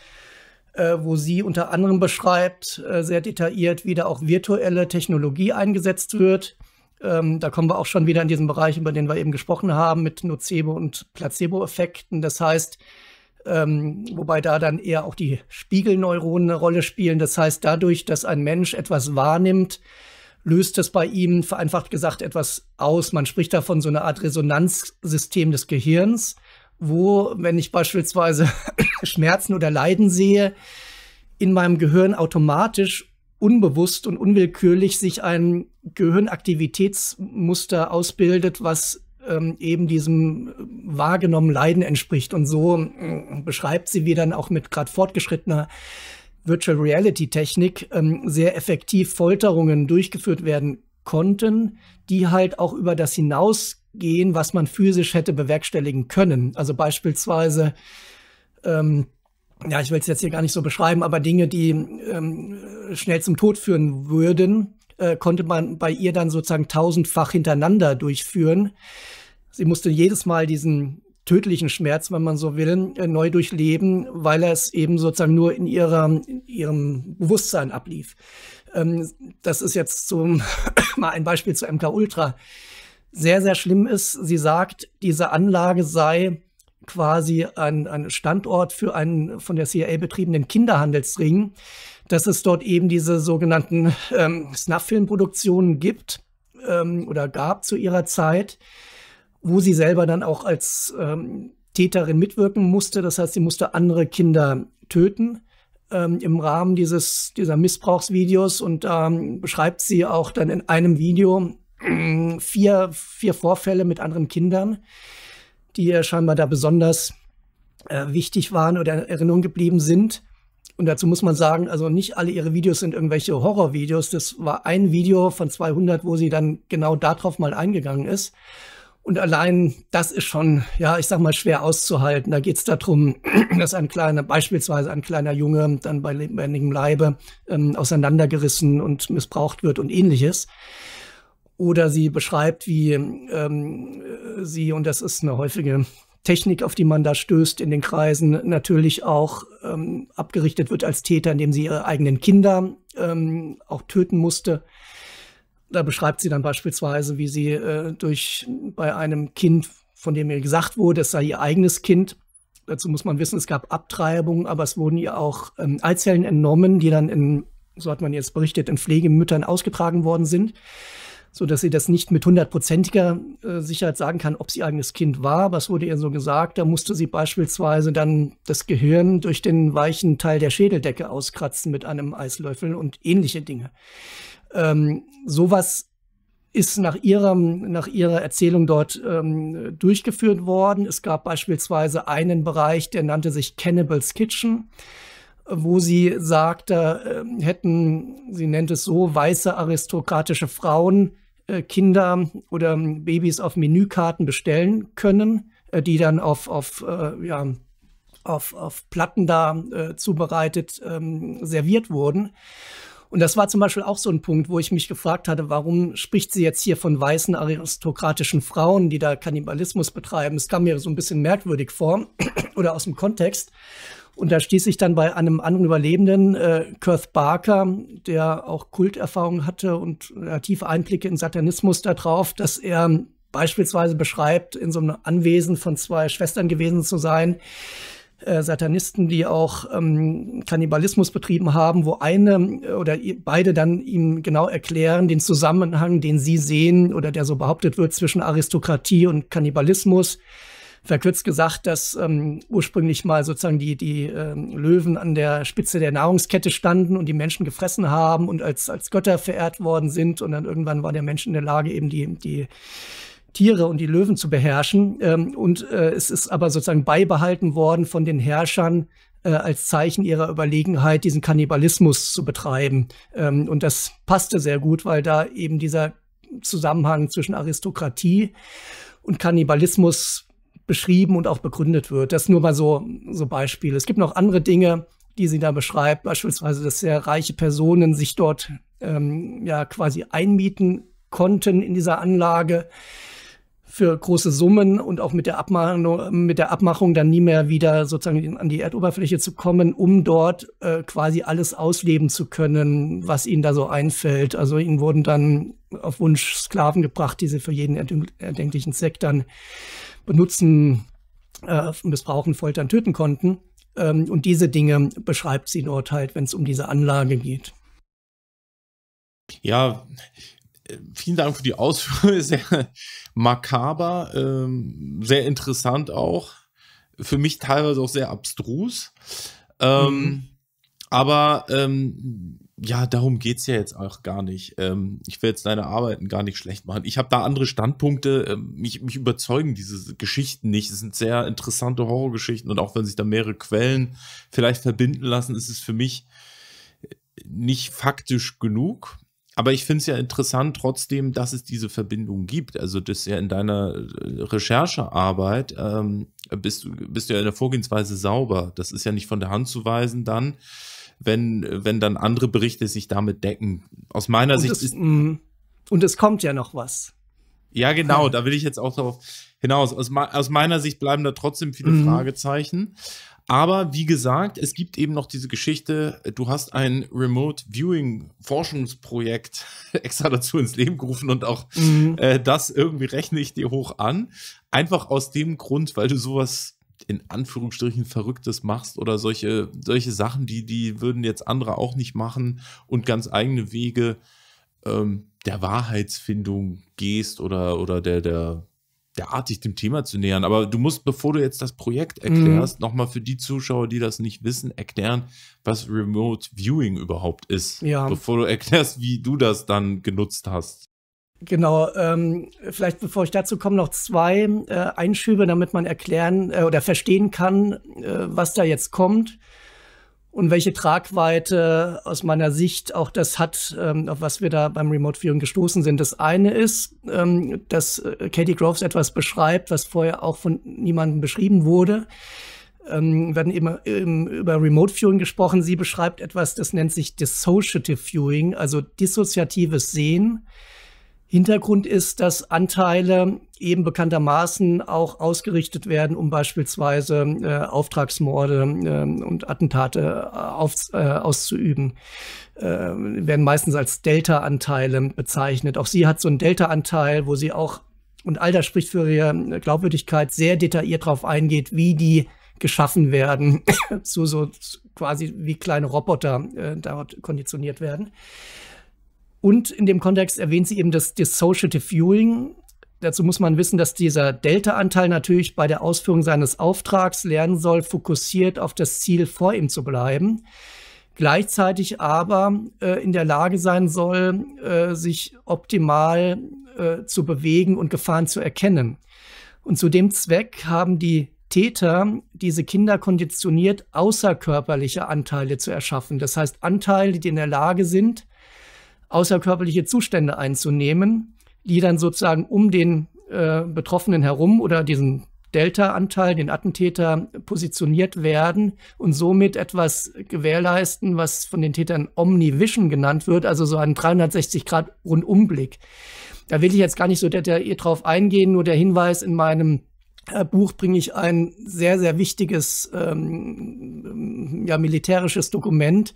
äh, wo sie unter anderem beschreibt, äh, sehr detailliert, wie da auch virtuelle Technologie eingesetzt wird. Ähm, da kommen wir auch schon wieder in diesen Bereich, über den wir eben gesprochen haben, mit Nocebo- und Placebo-Effekten. Das heißt, ähm, wobei da dann eher auch die Spiegelneuronen eine Rolle spielen. Das heißt, dadurch, dass ein Mensch etwas wahrnimmt, löst es bei ihm vereinfacht gesagt etwas aus. Man spricht da von so einer Art Resonanzsystem des Gehirns, wo, wenn ich beispielsweise *coughs* Schmerzen oder Leiden sehe, in meinem Gehirn automatisch unbewusst und unwillkürlich sich ein Gehirnaktivitätsmuster ausbildet, was ähm, eben diesem äh, wahrgenommenen Leiden entspricht. Und so äh, beschreibt sie, wie dann auch mit gerade fortgeschrittener Virtual Reality Technik ähm, sehr effektiv Folterungen durchgeführt werden konnten, die halt auch über das hinausgehen, was man physisch hätte bewerkstelligen können. Also beispielsweise ähm, ja, ich will es jetzt hier gar nicht so beschreiben, aber Dinge, die ähm, schnell zum Tod führen würden, äh, konnte man bei ihr dann sozusagen tausendfach hintereinander durchführen. Sie musste jedes Mal diesen tödlichen Schmerz, wenn man so will, äh, neu durchleben, weil er es eben sozusagen nur in, ihrer, in ihrem Bewusstsein ablief. Ähm, das ist jetzt zum, *coughs* mal ein Beispiel zu MK Ultra. Sehr, sehr schlimm ist, sie sagt, diese Anlage sei quasi ein, ein Standort für einen von der CIA betriebenen Kinderhandelsring, dass es dort eben diese sogenannten ähm, Snuff-Film-Produktionen gibt ähm, oder gab zu ihrer Zeit, wo sie selber dann auch als ähm, Täterin mitwirken musste. Das heißt, sie musste andere Kinder töten ähm, im Rahmen dieses, dieser Missbrauchsvideos und ähm, beschreibt sie auch dann in einem Video äh, vier, vier Vorfälle mit anderen Kindern, die ihr scheinbar da besonders äh, wichtig waren oder in Erinnerung geblieben sind. Und dazu muss man sagen, also nicht alle ihre Videos sind irgendwelche Horrorvideos. Das war ein Video von 200, wo sie dann genau darauf mal eingegangen ist. Und allein das ist schon, ja, ich sag mal, schwer auszuhalten. Da geht es darum, *clears throat* dass ein kleiner, beispielsweise ein kleiner Junge dann bei lebendigem Leibe ähm, auseinandergerissen und missbraucht wird und ähnliches. Oder sie beschreibt, wie ähm, äh, sie, und das ist eine häufige Technik, auf die man da stößt in den Kreisen, natürlich auch ähm, abgerichtet wird als Täter, indem sie ihre eigenen Kinder ähm, auch töten musste. Da beschreibt sie dann beispielsweise, wie sie äh, durch bei einem Kind, von dem ihr gesagt wurde, es sei ihr eigenes Kind. Dazu muss man wissen, es gab Abtreibungen, aber es wurden ihr auch ähm, Eizellen entnommen, die dann in, so hat man jetzt berichtet, in Pflegemüttern ausgetragen worden sind so dass sie das nicht mit hundertprozentiger äh, Sicherheit sagen kann, ob sie eigenes Kind war. Was wurde ihr so gesagt? Da musste sie beispielsweise dann das Gehirn durch den weichen Teil der Schädeldecke auskratzen mit einem Eislöffel und ähnliche Dinge. Ähm, sowas ist nach ihrer, nach ihrer Erzählung dort ähm, durchgeführt worden. Es gab beispielsweise einen Bereich, der nannte sich Cannibals Kitchen, wo sie sagte, ähm, hätten, sie nennt es so, weiße aristokratische Frauen äh, Kinder oder Babys auf Menükarten bestellen können, äh, die dann auf, auf, äh, ja, auf, auf Platten da zubereitet ähm, serviert wurden. Und das war zum Beispiel auch so ein Punkt, wo ich mich gefragt hatte, warum spricht sie jetzt hier von weißen aristokratischen Frauen, die da Kannibalismus betreiben? Es kam mir so ein bisschen merkwürdig vor *clears throat* oder aus dem Kontext. Und da stieß ich dann bei einem anderen Überlebenden, äh, Kurt Barker, der auch Kulterfahrungen hatte und äh, tiefe Einblicke in Satanismus darauf, dass er beispielsweise beschreibt, in so einem Anwesen von zwei Schwestern gewesen zu sein, äh, Satanisten, die auch ähm, Kannibalismus betrieben haben, wo eine äh, oder beide dann ihm genau erklären, den Zusammenhang, den sie sehen oder der so behauptet wird zwischen Aristokratie und Kannibalismus verkürzt gesagt, dass ähm, ursprünglich mal sozusagen die, die ähm, Löwen an der Spitze der Nahrungskette standen und die Menschen gefressen haben und als, als Götter verehrt worden sind. Und dann irgendwann war der Mensch in der Lage, eben die, die Tiere und die Löwen zu beherrschen. Ähm, und äh, es ist aber sozusagen beibehalten worden von den Herrschern äh, als Zeichen ihrer Überlegenheit, diesen Kannibalismus zu betreiben. Ähm, und das passte sehr gut, weil da eben dieser Zusammenhang zwischen Aristokratie und Kannibalismus beschrieben und auch begründet wird. Das nur mal so, so Beispiele. Es gibt noch andere Dinge, die sie da beschreibt, beispielsweise, dass sehr reiche Personen sich dort ähm, ja quasi einmieten konnten in dieser Anlage für große Summen und auch mit der Abmachung, mit der Abmachung dann nie mehr wieder sozusagen an die Erdoberfläche zu kommen, um dort äh, quasi alles ausleben zu können, was ihnen da so einfällt. Also ihnen wurden dann auf Wunsch Sklaven gebracht, die sie für jeden erdenklichen Zweck dann benutzen, äh, missbrauchen, foltern, töten konnten. Ähm, und diese Dinge beschreibt sie dort halt, wenn es um diese Anlage geht. Ja, vielen Dank für die Ausführungen. *laughs* Sehr makaber, ähm, sehr interessant auch. Für mich teilweise auch sehr abstrus. Ähm, mhm. Aber ähm, ja, darum geht es ja jetzt auch gar nicht. Ähm, ich will jetzt deine Arbeiten gar nicht schlecht machen. Ich habe da andere Standpunkte. Ähm, mich, mich überzeugen diese Geschichten nicht. Es sind sehr interessante Horrorgeschichten und auch wenn sich da mehrere Quellen vielleicht verbinden lassen, ist es für mich äh, nicht faktisch genug aber ich finde es ja interessant trotzdem, dass es diese Verbindung gibt. Also das ja in deiner äh, Recherchearbeit ähm, bist, du bist du ja in der Vorgehensweise sauber. Das ist ja nicht von der Hand zu weisen dann, wenn, wenn dann andere Berichte sich damit decken. Aus meiner und Sicht es, ist. Mh. Und es kommt ja noch was. Ja, genau, da will ich jetzt auch drauf hinaus. Aus, aus meiner Sicht bleiben da trotzdem viele mhm. Fragezeichen. Aber wie gesagt, es gibt eben noch diese Geschichte, äh, du hast ein Remote Viewing Forschungsprojekt *laughs* extra dazu ins Leben gerufen und auch mhm. äh, das irgendwie rechne ich dir hoch an. Einfach aus dem Grund, weil du sowas in Anführungsstrichen Verrücktes machst oder solche, solche Sachen, die, die würden jetzt andere auch nicht machen und ganz eigene Wege ähm, der Wahrheitsfindung gehst oder, oder der, der der Art, sich dem Thema zu nähern. Aber du musst, bevor du jetzt das Projekt erklärst, mhm. nochmal für die Zuschauer, die das nicht wissen, erklären, was Remote Viewing überhaupt ist. Ja. Bevor du erklärst, wie du das dann genutzt hast. Genau, ähm, vielleicht bevor ich dazu komme, noch zwei äh, Einschübe, damit man erklären äh, oder verstehen kann, äh, was da jetzt kommt und welche Tragweite aus meiner Sicht auch das hat, ähm, auf was wir da beim Remote Viewing gestoßen sind. Das eine ist, ähm, dass äh, Katie Groves etwas beschreibt, was vorher auch von niemandem beschrieben wurde. Ähm, werden eben, eben über Remote Viewing gesprochen. Sie beschreibt etwas, das nennt sich Dissociative Viewing, also dissoziatives Sehen. Hintergrund ist, dass Anteile eben bekanntermaßen auch ausgerichtet werden, um beispielsweise äh, Auftragsmorde äh, und Attentate äh, auf, äh, auszuüben. Äh, werden meistens als Delta-Anteile bezeichnet. Auch sie hat so einen Delta-Anteil, wo sie auch, und all das spricht für ihre Glaubwürdigkeit, sehr detailliert darauf eingeht, wie die geschaffen werden, *coughs* so, so quasi wie kleine Roboter äh, dort konditioniert werden. Und in dem Kontext erwähnt sie eben das Dissociative Viewing. Dazu muss man wissen, dass dieser Delta-Anteil natürlich bei der Ausführung seines Auftrags lernen soll, fokussiert auf das Ziel vor ihm zu bleiben, gleichzeitig aber äh, in der Lage sein soll, äh, sich optimal äh, zu bewegen und Gefahren zu erkennen. Und zu dem Zweck haben die Täter diese Kinder konditioniert, außerkörperliche Anteile zu erschaffen. Das heißt, Anteile, die in der Lage sind, außerkörperliche Zustände einzunehmen, die dann sozusagen um den äh, Betroffenen herum oder diesen Delta-Anteil, den Attentäter, positioniert werden und somit etwas gewährleisten, was von den Tätern Omnivision genannt wird, also so einen 360-Grad-Rundumblick. Da will ich jetzt gar nicht so detailliert drauf eingehen, nur der Hinweis in meinem äh, Buch bringe ich ein sehr, sehr wichtiges ähm, ja, militärisches Dokument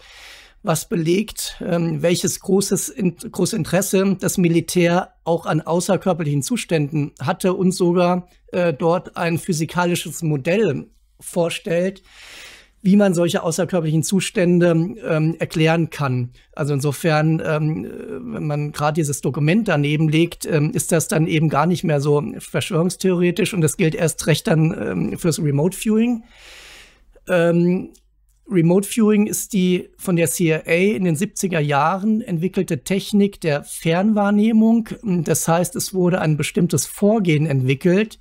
was belegt, ähm, welches großes, in, großes Interesse das Militär auch an außerkörperlichen Zuständen hatte und sogar äh, dort ein physikalisches Modell vorstellt, wie man solche außerkörperlichen Zustände ähm, erklären kann. Also insofern, ähm, wenn man gerade dieses Dokument daneben legt, ähm, ist das dann eben gar nicht mehr so verschwörungstheoretisch und das gilt erst recht dann ähm, fürs Remote Viewing. Ähm, Remote Viewing ist die von der CIA in den 70er Jahren entwickelte Technik der Fernwahrnehmung. Das heißt, es wurde ein bestimmtes Vorgehen entwickelt,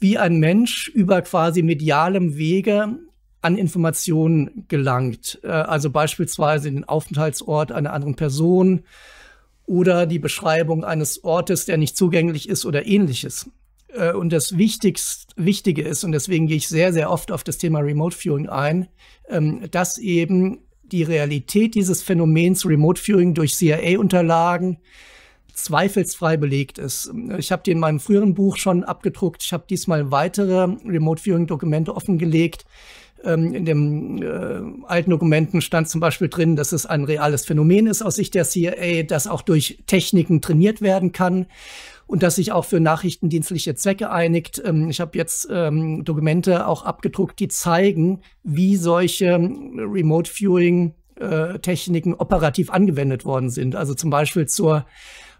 wie ein Mensch über quasi medialem Wege an Informationen gelangt. Äh, also beispielsweise den Aufenthaltsort einer anderen Person oder die Beschreibung eines Ortes, der nicht zugänglich ist oder ähnliches äh, und das Wichtigst, Wichtige ist, und deswegen gehe ich sehr, sehr oft auf das Thema Remote Viewing ein, ähm, dass eben die Realität dieses Phänomens Remote Viewing durch CIA-Unterlagen zweifelsfrei belegt ist. Ich habe die in meinem früheren Buch schon abgedruckt. Ich habe diesmal weitere Remote Viewing Dokumente offengelegt. Ähm, in den äh, alten Dokumenten stand zum Beispiel drin, dass es ein reales Phänomen ist aus Sicht der CIA, das auch durch Techniken trainiert werden kann und das sich auch für nachrichtendienstliche Zwecke einigt. Ähm, ich habe jetzt ähm, Dokumente auch abgedruckt, die zeigen, wie solche ähm, Remote Viewing äh, Techniken operativ angewendet worden sind. Also zum Beispiel zur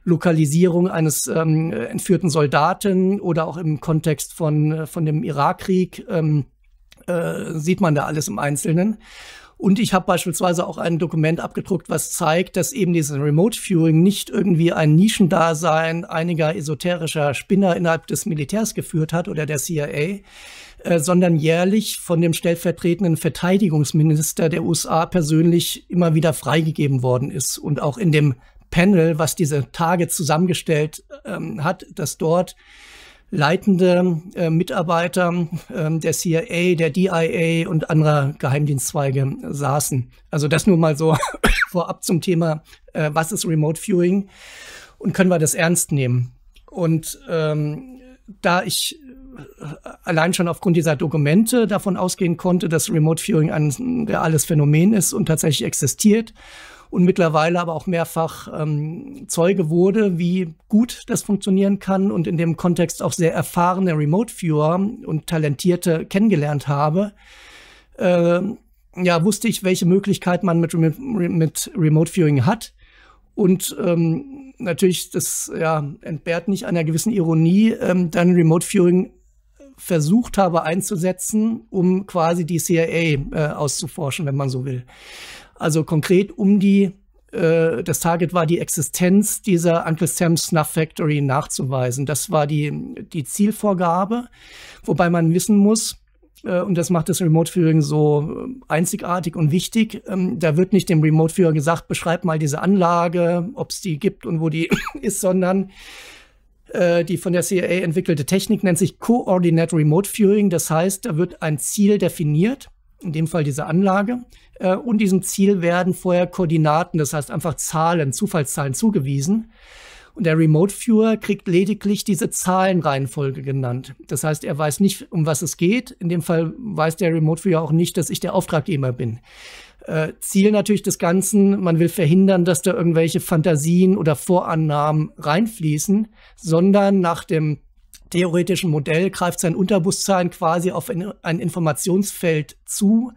Lokalisierung eines ähm, entführten Soldaten oder auch im Kontext von, äh, von dem Irakkrieg ähm, äh, sieht man da alles im Einzelnen. Und ich habe beispielsweise auch ein Dokument abgedruckt, was zeigt, dass eben dieses Remote Viewing nicht irgendwie ein Nischendasein einiger esoterischer Spinner innerhalb des Militärs geführt hat oder der CIA, äh, sondern jährlich von dem stellvertretenden Verteidigungsminister der USA persönlich immer wieder freigegeben worden ist. Und auch in dem Panel, was diese Tage zusammengestellt ähm, hat, dass dort leitende äh, Mitarbeiter äh, der CIA, der DIA und anderer Geheimdienstzweige saßen. Also das nur mal so *coughs* vorab zum Thema, äh, was ist Remote Viewing und können wir das ernst nehmen? Und ähm, da ich äh, allein schon aufgrund dieser Dokumente davon ausgehen konnte, dass Remote Viewing ein reales Phänomen ist und tatsächlich existiert und mittlerweile aber auch mehrfach ähm, Zeuge wurde, wie gut das funktionieren kann und in dem Kontext auch sehr erfahrene Remote-Viewer und Talentierte kennengelernt habe, äh, ja, wusste ich, welche Möglichkeit man mit, mit, mit Remote Viewing hat. Und ähm, natürlich, das ja, entbehrt nicht einer gewissen Ironie, ähm, dann Remote Viewing versucht habe einzusetzen, um quasi die CIA äh, auszuforschen, wenn man so will. Also konkret um die, äh, das Target war die Existenz dieser Uncle Sam Snuff Factory nachzuweisen. Das war die, die Zielvorgabe, wobei man wissen muss, äh, und das macht das Remote-Viewing so äh, einzigartig und wichtig. Ähm, da wird nicht dem Remote-Viewer gesagt, beschreib mal diese Anlage, ob es die gibt und wo die *coughs* ist, sondern äh, die von der CIA entwickelte Technik nennt sich Coordinate Remote Viewing. Das heißt, da wird ein Ziel definiert in dem Fall diese Anlage, äh, und diesem Ziel werden vorher Koordinaten, das heißt einfach Zahlen, Zufallszahlen zugewiesen. Und der Remote Viewer kriegt lediglich diese Zahlenreihenfolge genannt. Das heißt, er weiß nicht, um was es geht. In dem Fall weiß der Remote Viewer auch nicht, dass ich der Auftraggeber bin. Äh, Ziel natürlich des Ganzen, man will verhindern, dass da irgendwelche Fantasien oder Vorannahmen reinfließen, sondern nach dem theoretischen Modell greift sein Unterbewusstsein quasi auf ein Informationsfeld zu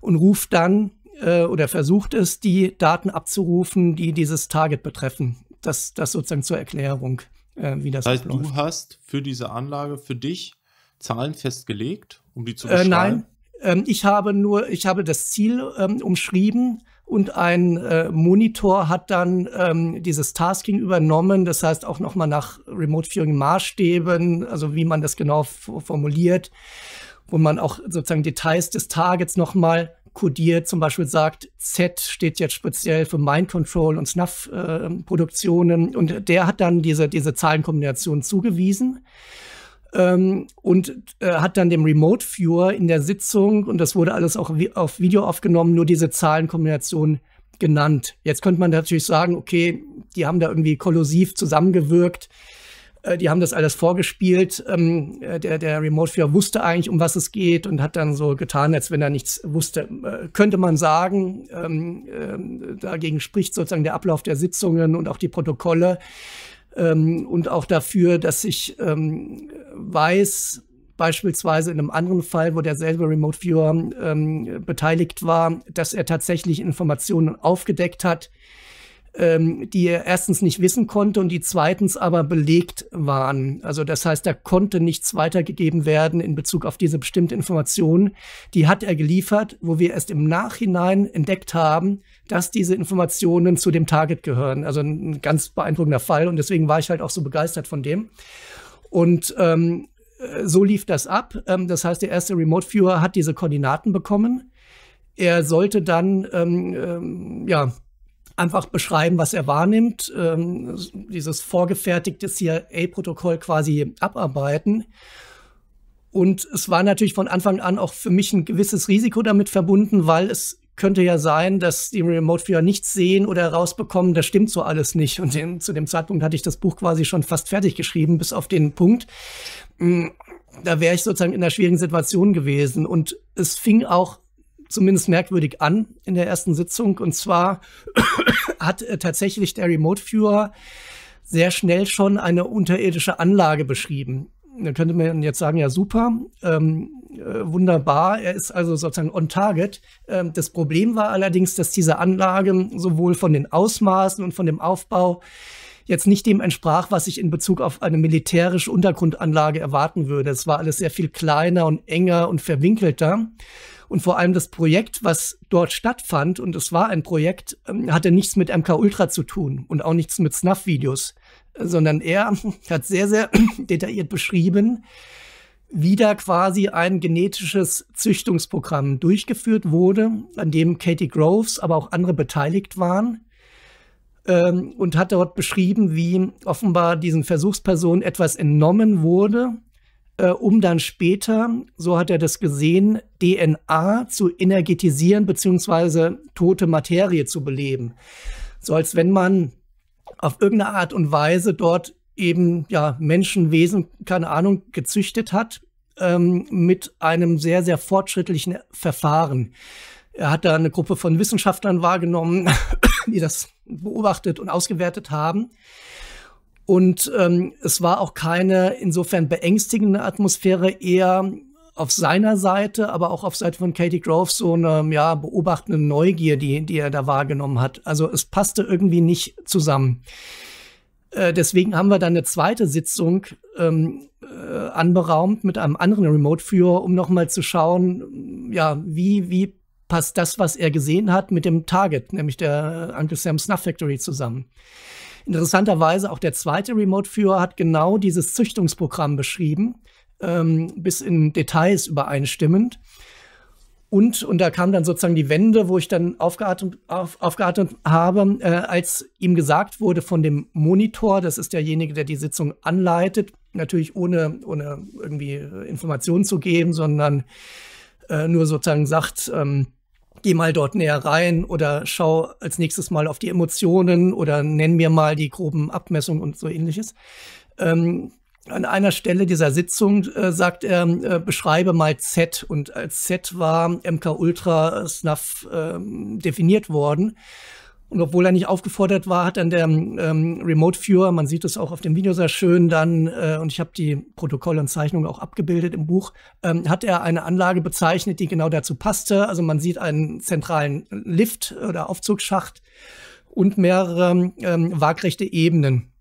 und ruft dann äh, oder versucht es, die Daten abzurufen, die dieses Target betreffen. Das, das sozusagen zur Erklärung, äh, wie das, das heißt, abläuft. Du hast für diese Anlage für dich Zahlen festgelegt, um die zu beschreiben? Äh, nein, ähm, ich habe nur, ich habe das Ziel ähm, umschrieben und ein äh, Monitor hat dann ähm, dieses Tasking übernommen, das heißt auch nochmal nach Remote Viewing Maßstäben, also wie man das genau formuliert, wo man auch sozusagen Details des Targets nochmal kodiert, zum Beispiel sagt, Z steht jetzt speziell für Mind Control und Snuff-Produktionen äh, und der hat dann diese, diese Zahlenkombination zugewiesen ähm, und äh, hat dann dem Remote Viewer in der Sitzung, und das wurde alles auch vi auf Video aufgenommen, nur diese Zahlenkombination genannt. Jetzt könnte man natürlich sagen, okay, die haben da irgendwie kollusiv zusammengewirkt, äh, die haben das alles vorgespielt. Ähm, äh, der, der Remote Viewer wusste eigentlich, um was es geht und hat dann so getan, als wenn er nichts wusste. Äh, könnte man sagen, ähm, ähm dagegen spricht sozusagen der Ablauf der Sitzungen und auch die Protokolle ähm, und auch dafür, dass ich ähm, weiß, beispielsweise in einem anderen Fall, wo derselbe Remote Viewer ähm, beteiligt war, dass er tatsächlich Informationen aufgedeckt hat, ähm, die er erstens nicht wissen konnte und die zweitens aber belegt waren. Also das heißt, da konnte nichts weitergegeben werden in Bezug auf diese bestimmte Information. Die hat er geliefert, wo wir erst im Nachhinein entdeckt haben, dass diese Informationen zu dem Target gehören. Also ein ganz beeindruckender Fall und deswegen war ich halt auch so begeistert von dem. Und ähm, äh, so lief das ab. Ähm, das heißt, der erste Remote Viewer hat diese Koordinaten bekommen. Er sollte dann ähm, ähm ja einfach beschreiben, was er wahrnimmt, ähm, dieses vorgefertigte CIA-Protokoll quasi abarbeiten. Und es war natürlich von Anfang an auch für mich ein gewisses Risiko damit verbunden, weil es könnte ja sein, dass die Remote Viewer nichts sehen oder herausbekommen, das stimmt so alles nicht. Und den, zu dem Zeitpunkt hatte ich das Buch quasi schon fast fertig geschrieben, bis auf den Punkt. Hm, da wäre ich sozusagen in einer schwierigen Situation gewesen. Und es fing auch zumindest merkwürdig an in der ersten Sitzung. Und zwar *coughs* hat äh, tatsächlich der Remote Viewer sehr schnell schon eine unterirdische Anlage beschrieben. Da könnte man jetzt sagen, ja super, ähm, äh, wunderbar, er ist also sozusagen on target. Ähm, das Problem war allerdings, dass diese Anlage sowohl von den Ausmaßen und von dem Aufbau jetzt nicht dem entsprach, was ich in Bezug auf eine militärische Untergrundanlage erwarten würde. Es war alles sehr viel kleiner und enger und verwinkelter und vor allem das Projekt, was dort stattfand, und es war ein Projekt, ähm, hatte nichts mit MK Ultra zu tun und auch nichts mit Snuff-Videos, sondern er *laughs* hat sehr, sehr *clears throat* detailliert beschrieben, wie da quasi ein genetisches Züchtungsprogramm durchgeführt wurde, an dem Katie Groves, aber auch andere beteiligt waren ähm, und hat dort beschrieben, wie offenbar diesen Versuchspersonen etwas entnommen wurde, äh, um dann später, so hat er das gesehen, DNA zu energetisieren beziehungsweise tote Materie zu beleben. So als wenn man auf irgendeine Art und Weise dort eben ja Menschenwesen, keine Ahnung, gezüchtet hat ähm, mit einem sehr, sehr fortschrittlichen Verfahren. Er hat da eine Gruppe von Wissenschaftlern wahrgenommen, *coughs* die das beobachtet und ausgewertet haben. Und ähm, es war auch keine insofern beängstigende Atmosphäre, eher auf seiner Seite, aber auch auf Seite von Katie Grove so eine ja, beobachtende Neugier, die, die er da wahrgenommen hat. Also es passte irgendwie nicht zusammen. Äh, deswegen haben wir dann eine zweite Sitzung ähm, äh, anberaumt mit einem anderen Remote-Führer, um nochmal zu schauen, ja, wie, wie passt das, was er gesehen hat, mit dem Target, nämlich der äh, Uncle Sam Snuff Factory zusammen. Interessanterweise auch der zweite Remote-Führer hat genau dieses Züchtungsprogramm beschrieben, ähm, bis in Details übereinstimmend. Und, und da kam dann sozusagen die Wende, wo ich dann aufgeatmet, auf, aufgeatmet habe, äh, als ihm gesagt wurde von dem Monitor, das ist derjenige, der die Sitzung anleitet, natürlich ohne, ohne irgendwie äh, Informationen zu geben, sondern äh, nur sozusagen sagt, ähm, geh mal dort näher rein oder schau als nächstes mal auf die Emotionen oder nenn mir mal die groben Abmessungen und so ähnliches. Ähm, an einer Stelle dieser Sitzung äh, sagt er, äh, beschreibe mal Z. Und als Z war MK Ultra äh, Snuff ähm, definiert worden. Und obwohl er nicht aufgefordert war, hat dann der ähm, Remote Viewer, man sieht es auch auf dem Video sehr schön dann, äh, und ich habe die Protokolle und Zeichnungen auch abgebildet im Buch, ähm, hat er eine Anlage bezeichnet, die genau dazu passte. Also man sieht einen zentralen Lift oder Aufzugsschacht und mehrere ähm, waagrechte Ebenen.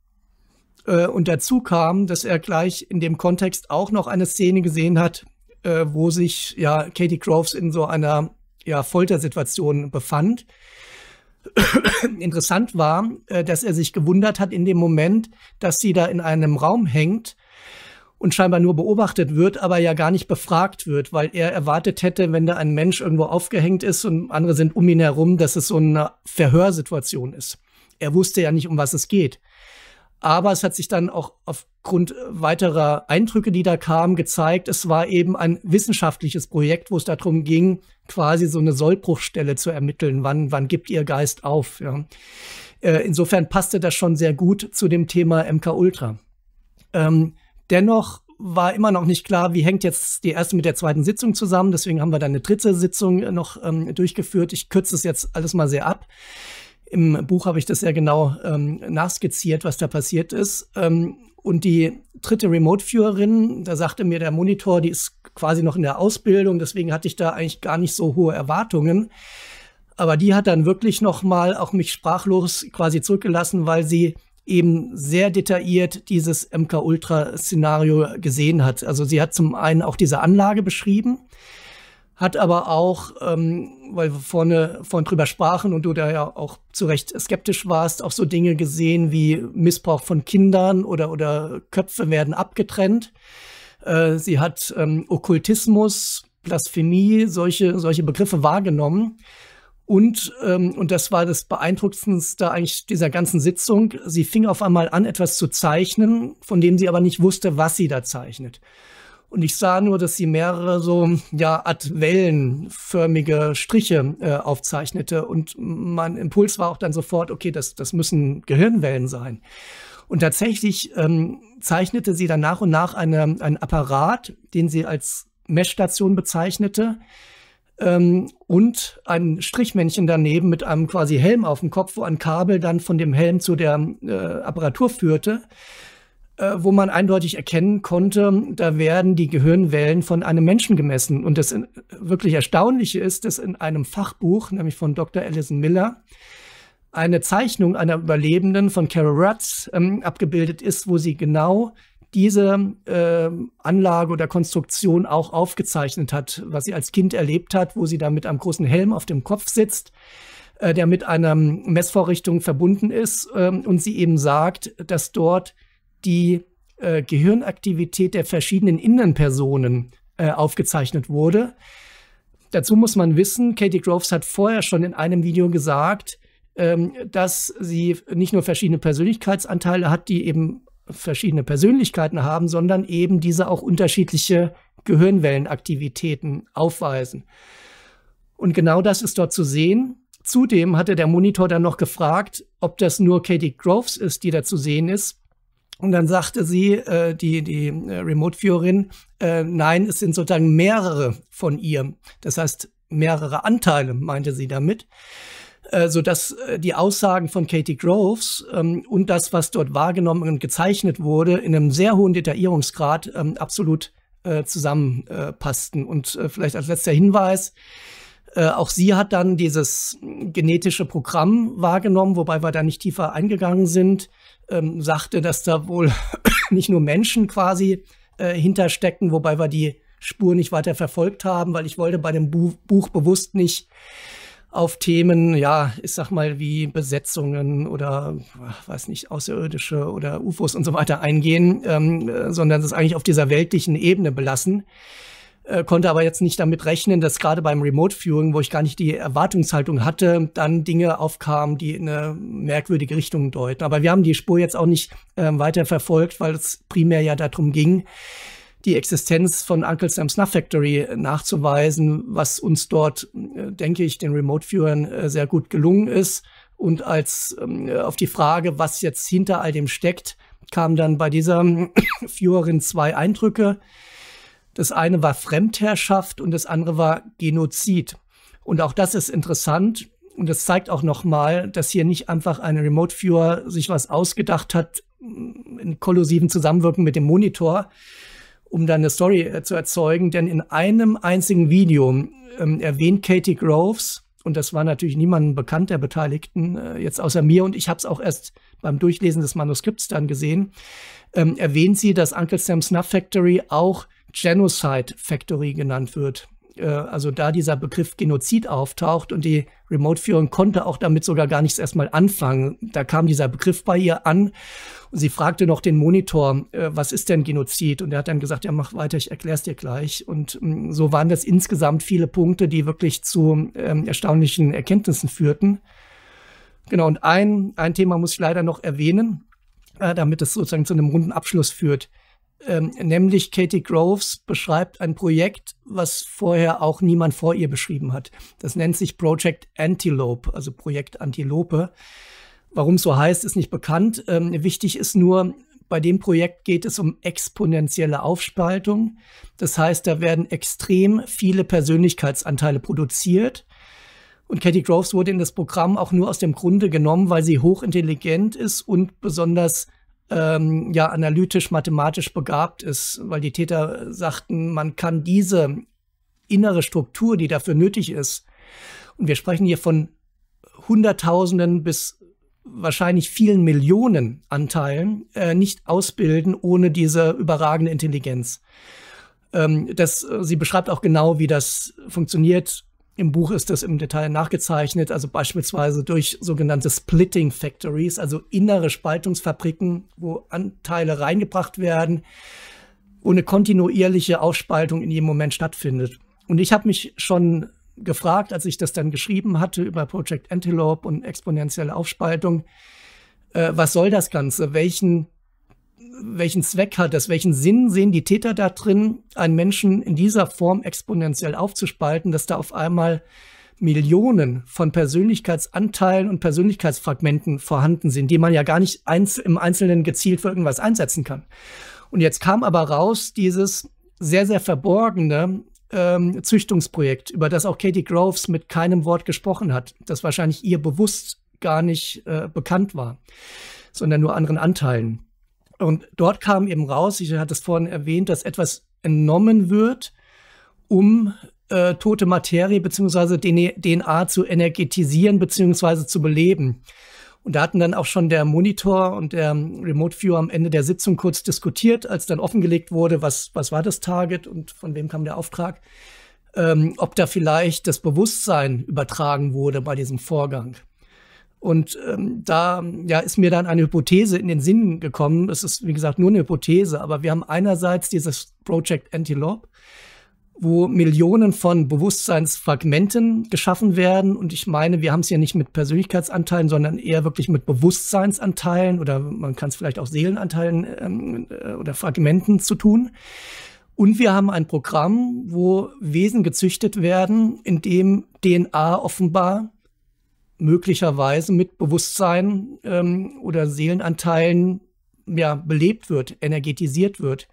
Äh, und dazu kam, dass er gleich in dem Kontext auch noch eine Szene gesehen hat, äh, wo sich ja Katie Groves in so einer ja, Foltersituation befand. *coughs* interessant war, äh, dass er sich gewundert hat in dem Moment, dass sie da in einem Raum hängt und scheinbar nur beobachtet wird, aber ja gar nicht befragt wird, weil er erwartet hätte, wenn da ein Mensch irgendwo aufgehängt ist und andere sind um ihn herum, dass es so eine Verhörsituation ist. Er wusste ja nicht, um was es geht. Aber es hat sich dann auch aufgrund äh, weiterer Eindrücke, die da kamen, gezeigt, es war eben ein wissenschaftliches Projekt, wo es darum ging, quasi so eine Sollbruchstelle zu ermitteln. Wann, wann gibt ihr Geist auf? Ja. Äh, insofern passte das schon sehr gut zu dem Thema MK Ultra. Ähm, dennoch war immer noch nicht klar, wie hängt jetzt die erste mit der zweiten Sitzung zusammen. Deswegen haben wir dann eine dritte Sitzung äh, noch ähm, durchgeführt. Ich kürze es jetzt alles mal sehr ab. Im Buch habe ich das sehr genau ähm, nachskizziert, was da passiert ist. Ähm, und die dritte Remote-Viewerin, da sagte mir der Monitor, die ist quasi noch in der Ausbildung, deswegen hatte ich da eigentlich gar nicht so hohe Erwartungen. Aber die hat dann wirklich nochmal auch mich sprachlos quasi zurückgelassen, weil sie eben sehr detailliert dieses MK-Ultra-Szenario gesehen hat. Also sie hat zum einen auch diese Anlage beschrieben, hat aber auch, ähm, weil wir vorne, vorhin drüber sprachen und du da ja auch zu Recht skeptisch warst, auch so Dinge gesehen wie Missbrauch von Kindern oder, oder Köpfe werden abgetrennt. Äh, sie hat ähm, Okkultismus, Blasphemie, solche, solche Begriffe wahrgenommen. Und, ähm, und das war das Beeindruckendste eigentlich dieser ganzen Sitzung. Sie fing auf einmal an, etwas zu zeichnen, von dem sie aber nicht wusste, was sie da zeichnet. Und ich sah nur, dass sie mehrere so, ja, Art wellenförmige Striche äh, aufzeichnete. Und mein Impuls war auch dann sofort, okay, das, das müssen Gehirnwellen sein. Und tatsächlich ähm, zeichnete sie dann nach und nach eine, einen Apparat, den sie als Messstation bezeichnete, ähm, und ein Strichmännchen daneben mit einem quasi Helm auf dem Kopf, wo ein Kabel dann von dem Helm zu der äh, Apparatur führte. Äh, wo man eindeutig erkennen konnte, da werden die Gehirnwellen von einem Menschen gemessen. Und das wirklich Erstaunliche ist, dass in einem Fachbuch, nämlich von Dr. Alison Miller, eine Zeichnung einer Überlebenden von Carol Rutz ähm, abgebildet ist, wo sie genau diese äh, Anlage oder Konstruktion auch aufgezeichnet hat, was sie als Kind erlebt hat, wo sie da mit einem großen Helm auf dem Kopf sitzt äh, der mit einer ähm, Messvorrichtung verbunden ist ähm, und sie eben sagt, dass dort die äh, Gehirnaktivität der verschiedenen Innenpersonen äh, aufgezeichnet wurde. Dazu muss man wissen, Katie Groves hat vorher schon in einem Video gesagt, ähm, dass sie nicht nur verschiedene Persönlichkeitsanteile hat, die eben verschiedene Persönlichkeiten haben, sondern eben diese auch unterschiedliche Gehirnwellenaktivitäten aufweisen. Und genau das ist dort zu sehen. Zudem hatte der Monitor dann noch gefragt, ob das nur Katie Groves ist, die da zu sehen ist. Und dann sagte sie, äh, die, die äh, Remote-Viewerin, äh, nein, es sind sozusagen mehrere von ihr. Das heißt, mehrere Anteile, meinte sie damit. Äh, sodass äh, die Aussagen von Katie Groves ähm, und das, was dort wahrgenommen und gezeichnet wurde, in einem sehr hohen Detaillierungsgrad ähm, absolut äh, zusammenpassten. und äh, vielleicht als letzter Hinweis, äh, auch sie hat dann dieses äh, genetische Programm wahrgenommen, wobei wir da nicht tiefer eingegangen sind ähm, sagte, dass da wohl *coughs* nicht nur Menschen quasi äh, hinterstecken, wobei wir die Spur nicht weiter verfolgt haben, weil ich wollte bei dem Buch, Buch bewusst nicht auf Themen, ja, ich sag mal, wie Besetzungen oder, weiß nicht, Außerirdische oder UFOs und so weiter eingehen, ähm, äh, sondern es eigentlich auf dieser weltlichen Ebene belassen äh, konnte aber jetzt nicht damit rechnen, dass gerade beim Remote Viewing, wo ich gar nicht die Erwartungshaltung hatte, dann Dinge aufkamen, die in eine merkwürdige Richtung deuten. Aber wir haben die Spur jetzt auch nicht äh, weiter verfolgt, weil es primär ja darum ging, die Existenz von Uncle Sam's Nuff Factory nachzuweisen, was uns dort, äh, denke ich, den Remote Viewern äh, sehr gut gelungen ist. Und als ähm, auf die Frage, was jetzt hinter all dem steckt, kamen dann bei dieser *coughs* Viewerin zwei Eindrücke. Das eine war Fremdherrschaft und das andere war Genozid. Und auch das ist interessant. Und das zeigt auch nochmal, dass hier nicht einfach ein Remote Viewer sich was ausgedacht hat, mm, in kollusiven Zusammenwirken mit dem Monitor, um dann eine Story äh, zu erzeugen. Denn in einem einzigen Video ähm, erwähnt Katie Groves, und das war natürlich niemandem bekannt der Beteiligten, äh, jetzt außer mir, und ich habe es auch erst beim Durchlesen des Manuskripts dann gesehen, ähm, erwähnt sie, dass Uncle Sam's Snuff Factory auch Genocide Factory genannt wird. Äh, also da dieser Begriff Genozid auftaucht und die remote führung konnte auch damit sogar gar nichts erstmal anfangen. Da kam dieser Begriff bei ihr an und sie fragte noch den Monitor, äh, was ist denn Genozid? Und er hat dann gesagt, ja, mach weiter, ich erklär's dir gleich. Und mm, so waren das insgesamt viele Punkte, die wirklich zu ähm, erstaunlichen Erkenntnissen führten. Genau, und ein, ein Thema muss ich leider noch erwähnen, äh, damit es sozusagen zu einem runden Abschluss führt. Ähm, nämlich Katie Groves beschreibt ein Projekt, was vorher auch niemand vor ihr beschrieben hat. Das nennt sich Project Antelope, also Projekt Antilope. Warum so heißt, ist nicht bekannt. Ähm, wichtig ist nur, bei dem Projekt geht es um exponentielle Aufspaltung. Das heißt, da werden extrem viele Persönlichkeitsanteile produziert. Und Katie Groves wurde in das Programm auch nur aus dem Grunde genommen, weil sie hochintelligent ist und besonders ähm, ja analytisch, mathematisch begabt ist, weil die Täter sagten, man kann diese innere Struktur, die dafür nötig ist, und wir sprechen hier von Hunderttausenden bis wahrscheinlich vielen Millionen Anteilen, äh, nicht ausbilden ohne diese überragende Intelligenz. Ähm, das, äh, sie beschreibt auch genau, wie das funktioniert im Buch ist das im Detail nachgezeichnet, also beispielsweise durch sogenannte Splitting Factories, also innere Spaltungsfabriken, wo Anteile reingebracht werden, wo eine kontinuierliche Aufspaltung in jedem Moment stattfindet. Und ich habe mich schon gefragt, als ich das dann geschrieben hatte über Project Antelope und exponentielle Aufspaltung, äh, was soll das Ganze? Welchen welchen Zweck hat das? Welchen Sinn sehen die Täter da drin, einen Menschen in dieser Form exponentiell aufzuspalten, dass da auf einmal Millionen von Persönlichkeitsanteilen und Persönlichkeitsfragmenten vorhanden sind, die man ja gar nicht einz im Einzelnen gezielt für irgendwas einsetzen kann. Und jetzt kam aber raus dieses sehr, sehr verborgene ähm, Züchtungsprojekt, über das auch Katie Groves mit keinem Wort gesprochen hat, das wahrscheinlich ihr bewusst gar nicht äh, bekannt war, sondern nur anderen Anteilen. Und dort kam eben raus, ich hatte es vorhin erwähnt, dass etwas entnommen wird, um äh, tote Materie bzw. DNA zu energetisieren bzw. zu beleben. Und da hatten dann auch schon der Monitor und der ähm, Remote Viewer am Ende der Sitzung kurz diskutiert, als dann offengelegt wurde, was, was war das Target und von wem kam der Auftrag, ähm, ob da vielleicht das Bewusstsein übertragen wurde bei diesem Vorgang. Und ähm, da ja, ist mir dann eine Hypothese in den Sinn gekommen. Es ist, wie gesagt, nur eine Hypothese, aber wir haben einerseits dieses Project Antelope, wo Millionen von Bewusstseinsfragmenten geschaffen werden. Und ich meine, wir haben es ja nicht mit Persönlichkeitsanteilen, sondern eher wirklich mit Bewusstseinsanteilen oder man kann es vielleicht auch Seelenanteilen ähm, äh, oder Fragmenten zu tun. Und wir haben ein Programm, wo Wesen gezüchtet werden, in dem DNA offenbar möglicherweise mit Bewusstsein ähm, oder Seelenanteilen ja, belebt wird, energetisiert wird.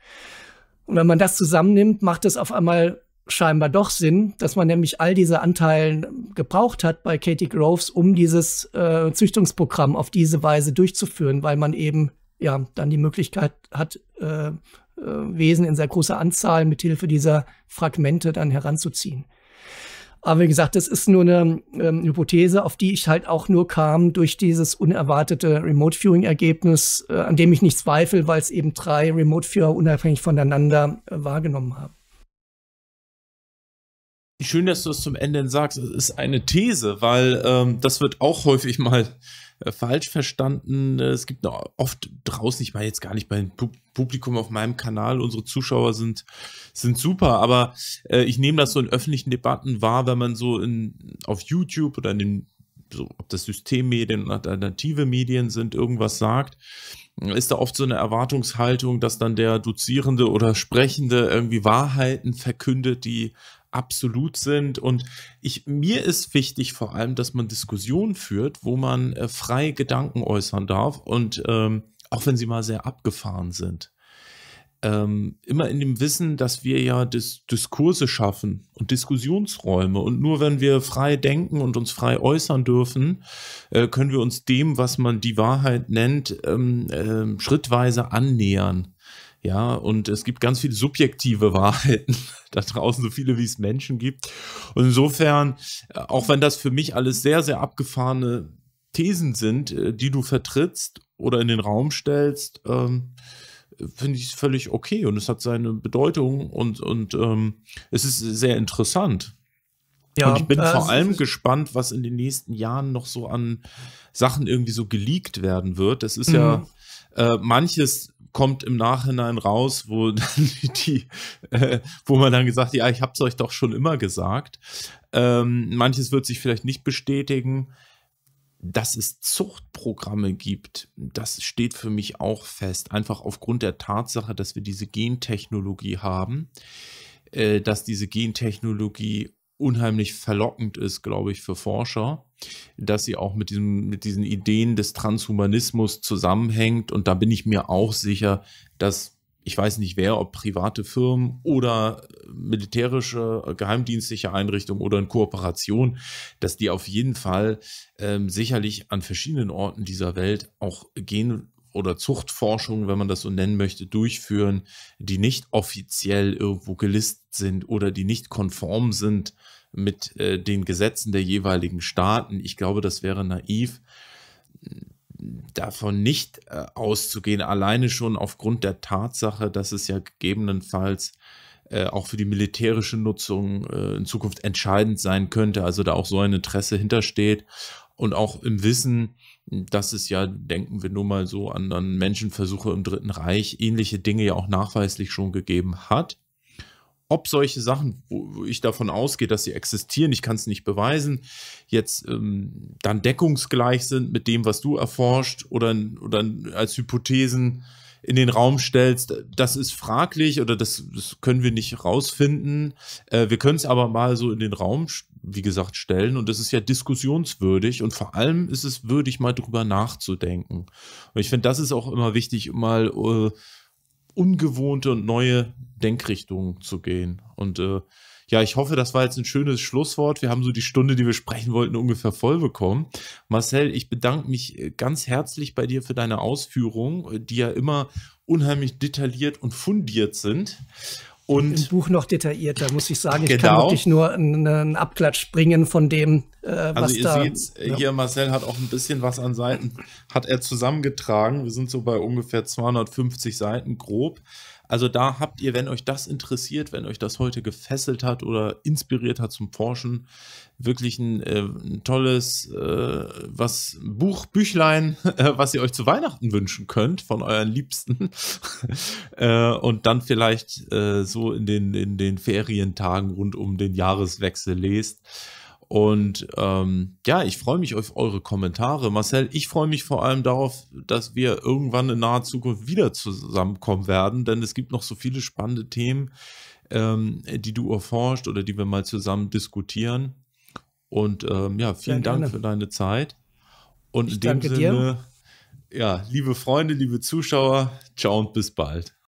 Und wenn man das zusammennimmt, macht es auf einmal scheinbar doch Sinn, dass man nämlich all diese Anteile gebraucht hat bei Katie Groves, um dieses äh, Züchtungsprogramm auf diese Weise durchzuführen, weil man eben ja dann die Möglichkeit hat, äh, äh, Wesen in sehr großer Anzahl mithilfe dieser Fragmente dann heranzuziehen. Aber wie gesagt, das ist nur eine ähm, Hypothese, auf die ich halt auch nur kam durch dieses unerwartete Remote Viewing Ergebnis, äh, an dem ich nicht zweifle, weil es eben drei Remote Viewer unabhängig voneinander äh, wahrgenommen haben. Schön, dass du es das zum Ende sagst. Es ist eine These, weil ähm, das wird auch häufig mal äh, falsch verstanden. Äh, es gibt oft draußen, ich meine jetzt gar nicht beim Publikum auf meinem Kanal, unsere Zuschauer sind, sind super, aber äh, ich nehme das so in öffentlichen Debatten wahr, wenn man so in, auf YouTube oder in den so, ob das Systemmedien oder alternative Medien sind, irgendwas sagt, ist da oft so eine Erwartungshaltung, dass dann der Dozierende oder Sprechende irgendwie Wahrheiten verkündet, die absolut sind. Und ich, mir ist wichtig vor allem, dass man Diskussionen führt, wo man äh, frei Gedanken äußern darf und ähm, auch wenn sie mal sehr abgefahren sind. Ähm, immer in dem Wissen, dass wir ja Dis Diskurse schaffen und Diskussionsräume. Und nur wenn wir frei denken und uns frei äußern dürfen, äh, können wir uns dem, was man die Wahrheit nennt, ähm, äh, schrittweise annähern. Ja, und es gibt ganz viele subjektive *laughs* Wahrheiten da draußen, so viele wie es Menschen gibt. Und insofern, äh, auch wenn das für mich alles sehr, sehr abgefahrene Thesen sind, äh, die du vertrittst oder in den Raum stellst, ähm, finde ich es völlig okay und es hat seine Bedeutung und, und ähm, es ist sehr interessant. Ja, und ich bin äh, vor allem gespannt, was in den nächsten Jahren noch so an Sachen irgendwie so geleakt werden wird. Das ist mhm. ja äh, manches kommt im Nachhinein raus, wo *laughs* dann die, äh, wo man dann gesagt, ja, ich habe es euch doch schon immer gesagt. Ähm, manches wird sich vielleicht nicht bestätigen. Dass es Zuchtprogramme gibt, das steht für mich auch fest. Einfach aufgrund der Tatsache, dass wir diese Gentechnologie haben, äh, dass diese Gentechnologie unheimlich verlockend ist, glaube ich, für Forscher dass sie auch mit, diesem, mit diesen Ideen des Transhumanismus zusammenhängt. Und da bin ich mir auch sicher, dass ich weiß nicht wer, ob private Firmen oder äh, militärische äh, geheimdienstliche Einrichtungen oder in Kooperation, dass die auf jeden Fall ähm, sicherlich an verschiedenen Orten dieser Welt auch Gen- oder Zuchtforschung, wenn man das so nennen möchte, durchführen, die nicht offiziell irgendwo gelistet sind oder die nicht konform sind mit äh, den Gesetzen der jeweiligen Staaten. Ich glaube, das wäre naiv, davon nicht äh, auszugehen, alleine schon aufgrund der Tatsache, dass es ja gegebenenfalls äh, auch für die militärische Nutzung äh, in Zukunft entscheidend sein könnte, also da auch so ein Interesse hintersteht und auch im Wissen, dass es ja, denken wir nur mal so an, an Menschenversuche im Dritten Reich, ähnliche Dinge ja auch nachweislich schon gegeben hat ob solche Sachen, wo, ich davon ausgehe, dass sie existieren, ich kann es nicht beweisen, jetzt ähm, dann deckungsgleich sind mit dem, was du erforscht oder, oder als Hypothesen in den Raum stellst, das ist fraglich oder das, das können wir nicht rausfinden. Äh, wir können es aber mal so in den Raum, wie gesagt, stellen und das ist ja diskussionswürdig und vor allem ist es würdig, mal drüber nachzudenken. Und ich finde, das ist auch immer wichtig, mal äh, ungewohnte und neue Denkrichtungen zu gehen. Und äh, ja, ich hoffe, das war jetzt ein schönes Schlusswort. Wir haben so die Stunde, die wir sprechen wollten, ungefähr voll bekommen. Marcel, ich bedanke mich äh, ganz herzlich bei dir für deine Ausführungen, äh, die ja immer unheimlich detailliert und fundiert sind. Und Im Buch noch detaillierter, muss ich sagen. Ich genau. kann wirklich nur einen Abklatsch bringen von dem, äh, also was also ihr da... Seht's, ja. Hier, Marcel hat auch ein bisschen was an Seiten, hat er zusammengetragen. Wir sind so bei ungefähr 250 Seiten grob. Also da habt ihr, wenn euch das interessiert, wenn euch das heute gefesselt hat oder inspiriert hat zum Forschen, wirklich ein, äh, ein tolles äh, was Buch, Büchlein, *laughs* äh, was ihr euch zu Weihnachten wünschen könnt von euren Liebsten *laughs* äh, und dann vielleicht äh, so in den, in den Ferientagen rund um den Jahreswechsel lest. Und ähm, ja, ich freue mich auf eure Kommentare. Marcel, ich freue mich vor allem darauf, dass wir irgendwann in naher Zukunft wieder zusammenkommen werden, denn es gibt noch so viele spannende Themen, ähm, die du erforscht oder die wir mal zusammen diskutieren. Und ähm, ja, vielen Dank für deine Zeit. Und ich in dem Sinne, dir. ja, liebe Freunde, liebe Zuschauer, ciao und bis bald.